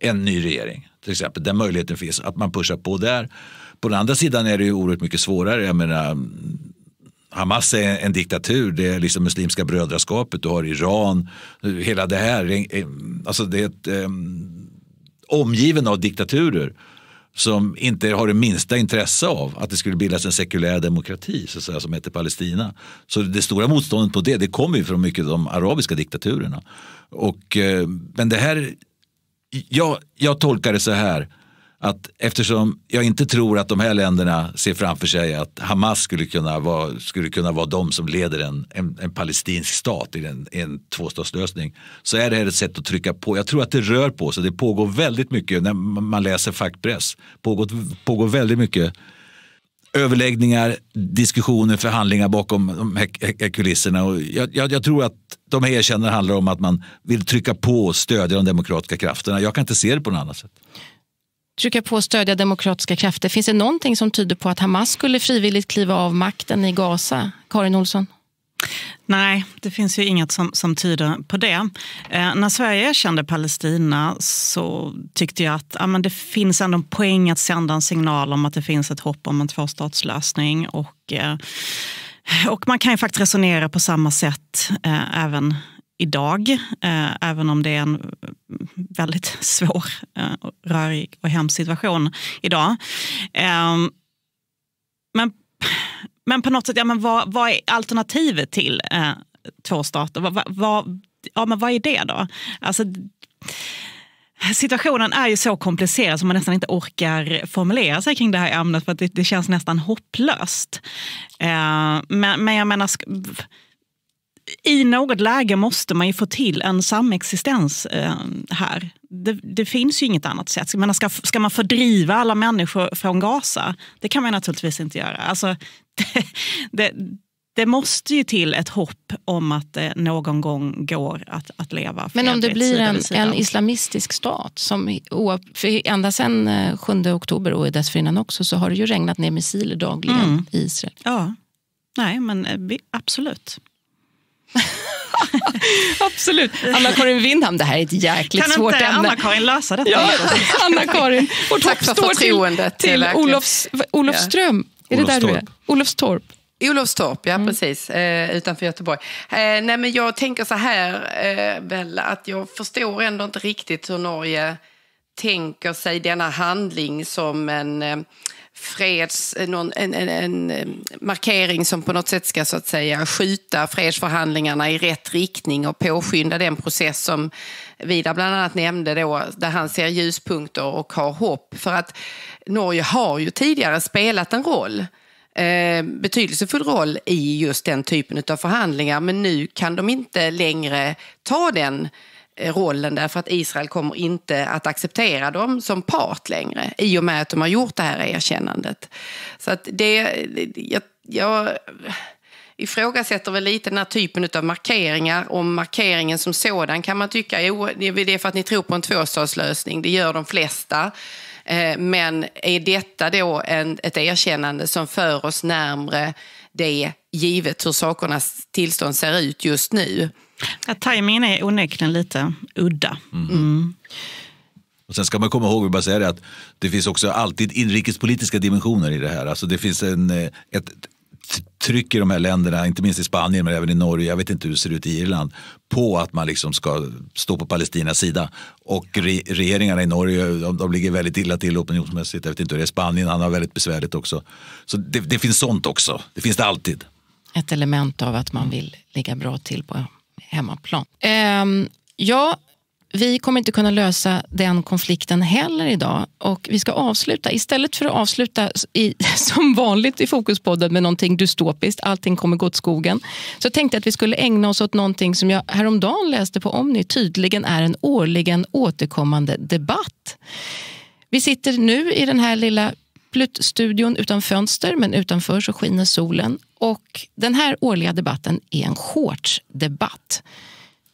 en ny regering. Till exempel, den möjligheten finns, att man pushar på där. På den andra sidan är det ju oerhört mycket svårare. Jag menar, Hamas är en diktatur, det är liksom Muslimska brödraskapet, du har Iran, hela det här. Alltså det är ett, um, omgiven av diktaturer som inte har det minsta intresse av att det skulle bildas en sekulär demokrati så att säga, som heter Palestina. Så det stora motståndet på det, det kommer ju från mycket av de arabiska diktaturerna. Och, eh, men det här, jag, jag tolkar det så här att eftersom jag inte tror att de här länderna ser framför sig att Hamas skulle kunna vara, skulle kunna vara de som leder en, en, en palestinsk stat i en, en tvåstatslösning så är det här ett sätt att trycka på. Jag tror att det rör på sig. Det pågår väldigt mycket när man läser fackpress. Pågår, pågår väldigt mycket överläggningar, diskussioner, förhandlingar bakom de här kulisserna. Och jag, jag, jag tror att de här erkännandena handlar om att man vill trycka på och stödja de demokratiska krafterna. Jag kan inte se det på något annat sätt
trycka på och stödja demokratiska krafter. Finns det någonting som tyder på att Hamas skulle frivilligt kliva av makten i Gaza? Karin Olsson?
Nej, det finns ju inget som, som tyder på det. Eh, när Sverige erkände Palestina så tyckte jag att ja, men det finns ändå en poäng att sända en signal om att det finns ett hopp om en tvåstatslösning. Och, eh, och man kan ju faktiskt resonera på samma sätt eh, även idag, eh, även om det är en väldigt svår, eh, rörig och hemsk situation idag. Eh, men, men på något sätt, ja, men vad, vad är alternativet till eh, två stater? Vad, vad, ja, men vad är det då? Alltså, Situationen är ju så komplicerad som man nästan inte orkar formulera sig kring det här ämnet för att det, det känns nästan hopplöst. Eh, men, men jag menar, i något läge måste man ju få till en samexistens eh, här. Det, det, finns ju inget annat sätt. ska, ska man fördriva alla människor från Gaza? Det kan man naturligtvis inte göra. Alltså, det, det, det måste ju till ett hopp om att det eh, någon gång går att, att leva Men om det blir en, en,
islamistisk stat, som för ända sedan 7 eh, oktober och dessförinnan också så har det ju regnat ner missiler dagligen mm. i Israel.
Ja, nej men eh, absolut. Absolut. Anna-Karin Windham, det här är ett jäkligt kan svårt ämne. Kan inte Anna-Karin lösa detta? Ja, Anna-Karin, vårt hopp står till, till Olofs, Olofström. Ja. Är Olofstorp. där du är?
Olofstorp. Olofstorp,
ja mm. precis. Eh, utanför Göteborg. Eh, nej, men jag tänker så här, eh, väl, att jag förstår ändå inte riktigt hur Norge tänker sig denna handling som en eh, freds, eh, någon, en, en, en, eh, markering som på något sätt ska så att säga skjuta fredsförhandlingarna i rätt riktning och påskynda den process som Vidar bland annat nämnde då, där han ser ljuspunkter och har hopp. För att Norge har ju tidigare spelat en roll eh, betydelsefull roll i just den typen av förhandlingar men nu kan de inte längre ta den Eh, rollen därför att Israel kommer inte att acceptera dem som part längre i och med att de har gjort det här erkännandet. Så att det, jag, jag ifrågasätter väl lite den här typen av markeringar. Om markeringen som sådan kan man tycka, jo, det är för att ni tror på en tvåstatslösning, det gör de flesta. Eh, men är detta då en, ett erkännande som för oss närmre det, givet hur sakernas tillstånd ser ut just nu?
Ja, tajmingen är onekligen lite
udda. Mm. Mm. Och sen ska man komma ihåg, bara säger det, att det finns också alltid inrikespolitiska dimensioner i det här. Alltså det finns en, eh, ett tryck i de här länderna, inte minst i Spanien men även i Norge, jag vet inte hur det ser ut i Irland, på att man liksom ska stå på Palestinas sida. Och re regeringarna i Norge, de, de, ligger väldigt illa till opinionsmässigt. Jag vet inte hur det är i Spanien, han har väldigt besvärligt också. Så det, det finns sånt också, det finns det alltid.
Ett element av att man vill ligga bra till på hemmaplan. Ehm, ja, vi kommer inte kunna lösa den konflikten heller idag och vi ska avsluta. Istället för att avsluta i, som vanligt i Fokuspodden med någonting dystopiskt, allting kommer gå åt skogen, så tänkte jag att vi skulle ägna oss åt någonting som jag häromdagen läste på Omni tydligen är en årligen återkommande debatt. Vi sitter nu i den här lilla pluttstudion utan fönster, men utanför så skiner solen och den här årliga debatten är en shortsdebatt.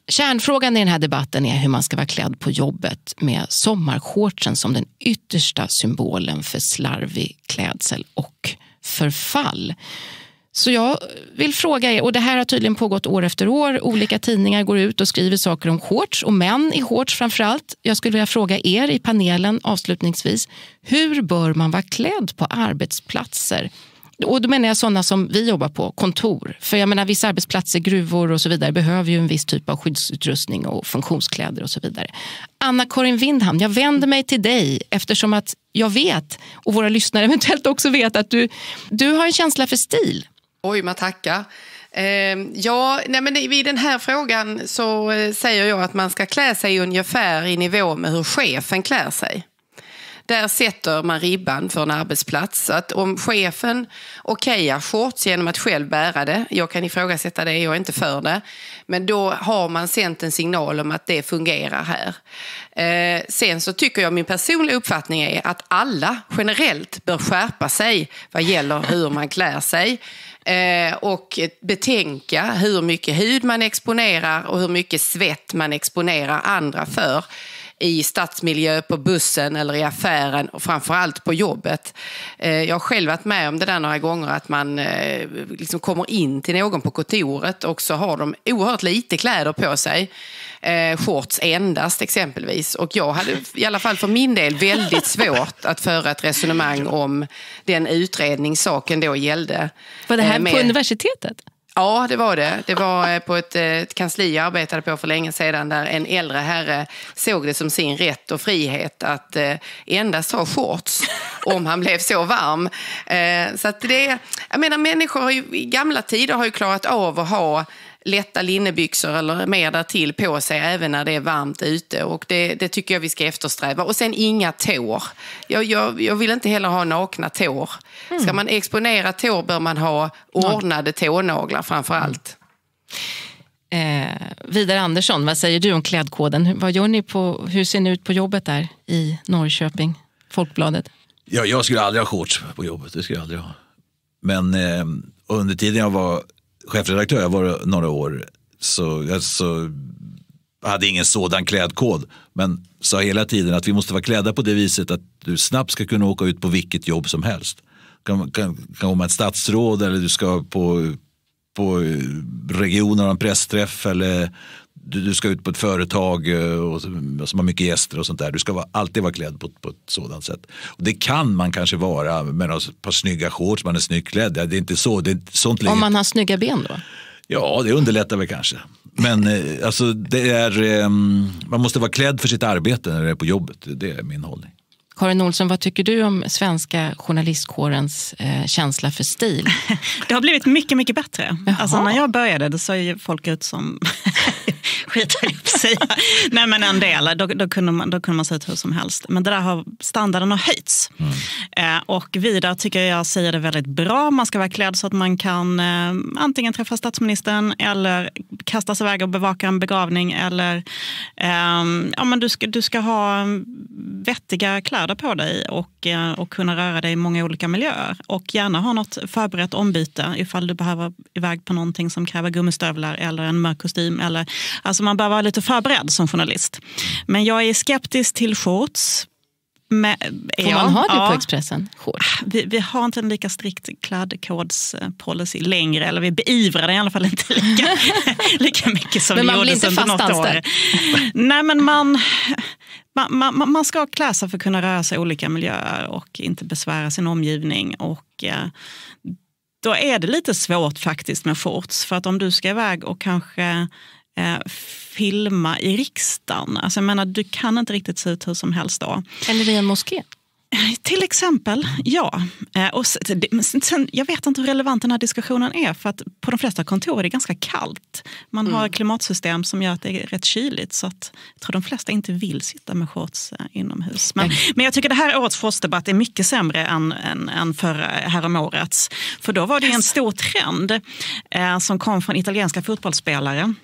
Kärnfrågan i den här debatten är hur man ska vara klädd på jobbet med sommarshortsen som den yttersta symbolen för slarvig klädsel och förfall. Så jag vill fråga er, och det här har tydligen pågått år efter år, olika tidningar går ut och skriver saker om shorts och män i shorts framför allt. Jag skulle vilja fråga er i panelen avslutningsvis, hur bör man vara klädd på arbetsplatser och då menar jag sådana som vi jobbar på, kontor. För jag menar vissa arbetsplatser, gruvor och så vidare behöver ju en viss typ av skyddsutrustning och funktionskläder och så vidare. Anna-Karin Windham, jag vänder mig till dig eftersom att jag vet och våra lyssnare eventuellt också vet att du, du har en känsla för stil. Oj, man tackar.
Ehm, ja, nej men i den här frågan så eh, säger jag att man ska klä sig ungefär i nivå med hur chefen klär sig. Där sätter man ribban för en arbetsplats. Att om chefen okejar shorts genom att själv bära det, jag kan ifrågasätta det, jag är inte för det, men då har man sänt en signal om att det fungerar här. Eh, sen så tycker jag, min personliga uppfattning är att alla generellt bör skärpa sig vad gäller hur man klär sig eh, och betänka hur mycket hud man exponerar och hur mycket svett man exponerar andra för i stadsmiljö, på bussen eller i affären och framförallt på jobbet. Eh, jag har själv varit med om det där några gånger att man eh, liksom kommer in till någon på kontoret och så har de oerhört lite kläder på sig. Eh, shorts endast exempelvis. Och jag hade i alla fall för min del väldigt svårt att föra ett resonemang om den utredning saken då gällde. Var det här med... på universitetet? Ja, det var det. Det var eh, på ett, eh, ett kansli jag arbetade på för länge sedan där en äldre herre såg det som sin rätt och frihet att eh, endast ha shorts om han blev så varm. så att det, jag menar, människor i gamla tider har ju klarat av att ha lätta linnebyxor eller mer därtill på sig även när det är varmt ute. Och det, det tycker jag vi ska eftersträva. Och sen inga tår. Jag, jag, jag vill inte heller ha nakna tår. Mm. Ska man exponera tår bör man ha ordnade tånaglar
framför mm. allt. Eh, Vidar Andersson, vad säger du om klädkoden? Vad gör ni på, hur ser ni ut på jobbet där i Norrköping, Folkbladet?
Ja, jag skulle aldrig ha shorts på jobbet, det skulle jag aldrig ha. Men eh, under tiden jag var chefredaktör, jag var några år, så, så hade ingen sådan klädkod. Men sa hela tiden att vi måste vara klädda på det viset att du snabbt ska kunna åka ut på vilket jobb som helst. Kan, kan, kan vara ett statsråd eller du ska på, på regionen och en pressträff eller du, du ska ut på ett företag eh, och, som har mycket gäster och sånt där. Du ska vara, alltid vara klädd på, på ett sådant sätt. Och det kan man kanske vara med ett par snygga shorts, man är snyggt klädd. Det är inte så. Det är sånt Om man
har snygga ben då?
Ja, det underlättar väl kanske. Men eh, alltså, det är, ehm, man måste vara klädd för sitt arbete när det är på jobbet. Det är min hållning.
Karin Olsson, vad tycker du om svenska journalistkårens eh, känsla för stil? Det har blivit mycket, mycket bättre.
Alltså, när jag började då såg folk ut som skit jag säga. Nej men en del, då, då, kunde man, då kunde man säga hur som helst. Men det där har, standarden har höjts. Mm. Eh, och vidare tycker jag säger det väldigt bra. Man ska vara klädd så att man kan eh, antingen träffa statsministern eller kastas iväg och bevaka en begravning. Eller eh, ja, men du, ska, du ska ha mm, vettiga kläder på dig och, eh, och kunna röra dig i många olika miljöer. Och gärna ha något förberett ombyte ifall du behöver iväg på någonting som kräver gummistövlar eller en mörk kostym. Eller, alltså Alltså man behöver vara lite förberedd som journalist. Men jag är skeptisk till shorts. Med, Får man ha det ja. på Expressen? Ah, vi, vi, har inte en lika strikt kladdkodspolicy längre, eller vi beivrar det i alla fall inte lika, lika mycket som men vi gjorde under något år. Nej, men man, man, man, man ska klä sig för att kunna röra sig i olika miljöer och inte besvära sin omgivning. Och, eh, då är det lite svårt faktiskt med shorts, för att om du ska iväg och kanske Eh, filma i riksdagen. Alltså, jag menar, du kan inte riktigt se ut hur som helst då. Eller i en moské. Eh, till exempel, ja. Eh, och sen, jag vet inte hur relevant den här diskussionen är för att på de flesta kontor är det ganska kallt. Man mm. har klimatsystem som gör att det är rätt kyligt så att jag tror de flesta inte vill sitta med shorts inomhus. Men, Nej. men jag tycker det här årets frostdebatt är mycket sämre än, än, än förra häromårets. För då var det en stor trend eh, som kom från italienska fotbollsspelare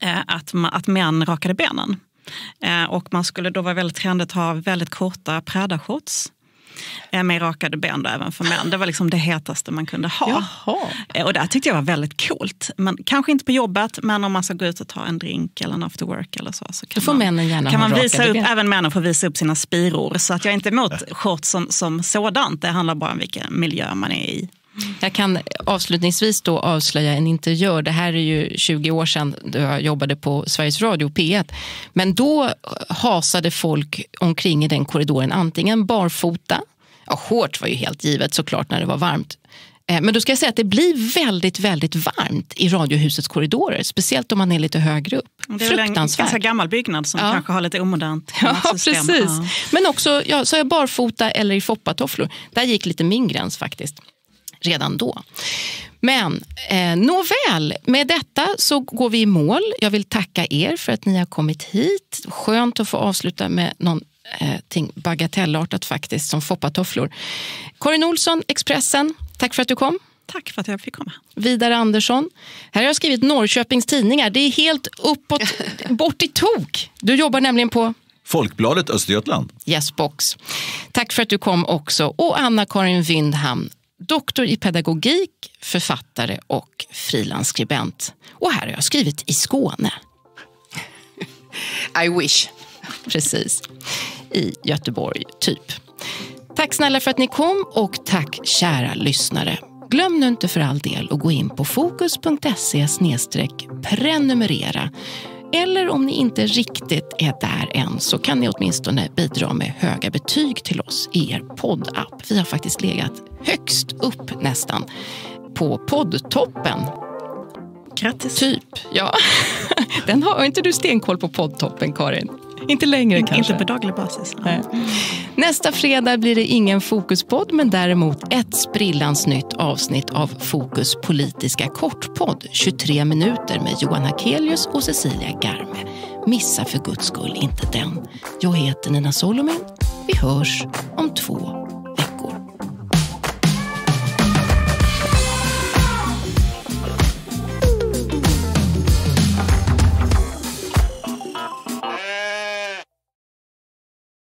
Eh, att, man, att män rakade benen. Eh, och man skulle då vara väldigt trendigt att ha väldigt korta prädarshorts eh, med rakade ben då, även för män. Det var liksom det hetaste man kunde ha. Jaha. Och det tyckte jag var väldigt coolt. Men, kanske inte på jobbet, men om man ska gå ut och ta en drink eller en after work eller så. så kan Då får man, männen gärna kan man visa upp, ben. Även männen får visa upp sina spiror. Så att jag är inte emot shorts som, som sådant. Det handlar bara om vilken miljö man är i. Jag kan avslutningsvis då avslöja
en interiör. Det här är ju 20 år sedan jag jobbade på Sveriges Radio P1. Men då hasade folk omkring i den korridoren antingen barfota, ja, hårt var ju helt givet såklart när det var varmt. Eh, men då ska jag säga att det blir väldigt, väldigt varmt i Radiohusets korridorer. Speciellt om man är lite högre upp.
Det är en ganska gammal byggnad som ja. kanske har lite omodernt ja, Precis. Ja.
Men också, ja, så jag barfota eller i foppatofflor. Där gick lite min gräns faktiskt redan då. Men eh, nåväl, med detta så går vi i mål. Jag vill tacka er för att ni har kommit hit. Skönt att få avsluta med någonting eh, ting bagatellartat faktiskt, som foppatofflor. Karin Olsson, Expressen, tack för att du kom. Tack för att jag fick komma. Vidar Andersson. Här har jag skrivit Norrköpings Tidningar. Det är helt uppåt, bort i tok. Du jobbar nämligen på?
Folkbladet Östergötland.
Yes, box. Tack för att du kom också. Och Anna-Karin Wyndhamn, doktor i pedagogik, författare och frilansskribent. Och här har jag skrivit i Skåne. I wish. Precis. I Göteborg, typ. Tack snälla för att ni kom och tack kära lyssnare. Glöm nu inte för all del att gå in på fokus.se prenumerera eller om ni inte riktigt är där än så kan ni åtminstone bidra med höga betyg till oss i er poddapp. Vi har faktiskt legat högst upp nästan på poddtoppen. Grattis! Typ, ja. Den har inte du stenkoll på poddtoppen, Karin. Inte längre kanske? Inte på
daglig basis.
Nej. Nästa fredag blir det ingen Fokuspodd, men däremot ett sprillans nytt avsnitt av Fokus politiska kortpodd, 23 minuter med Johan Hakelius och Cecilia Garme. Missa för guds skull inte den. Jag heter Nina Solomin. Vi hörs om två veckor.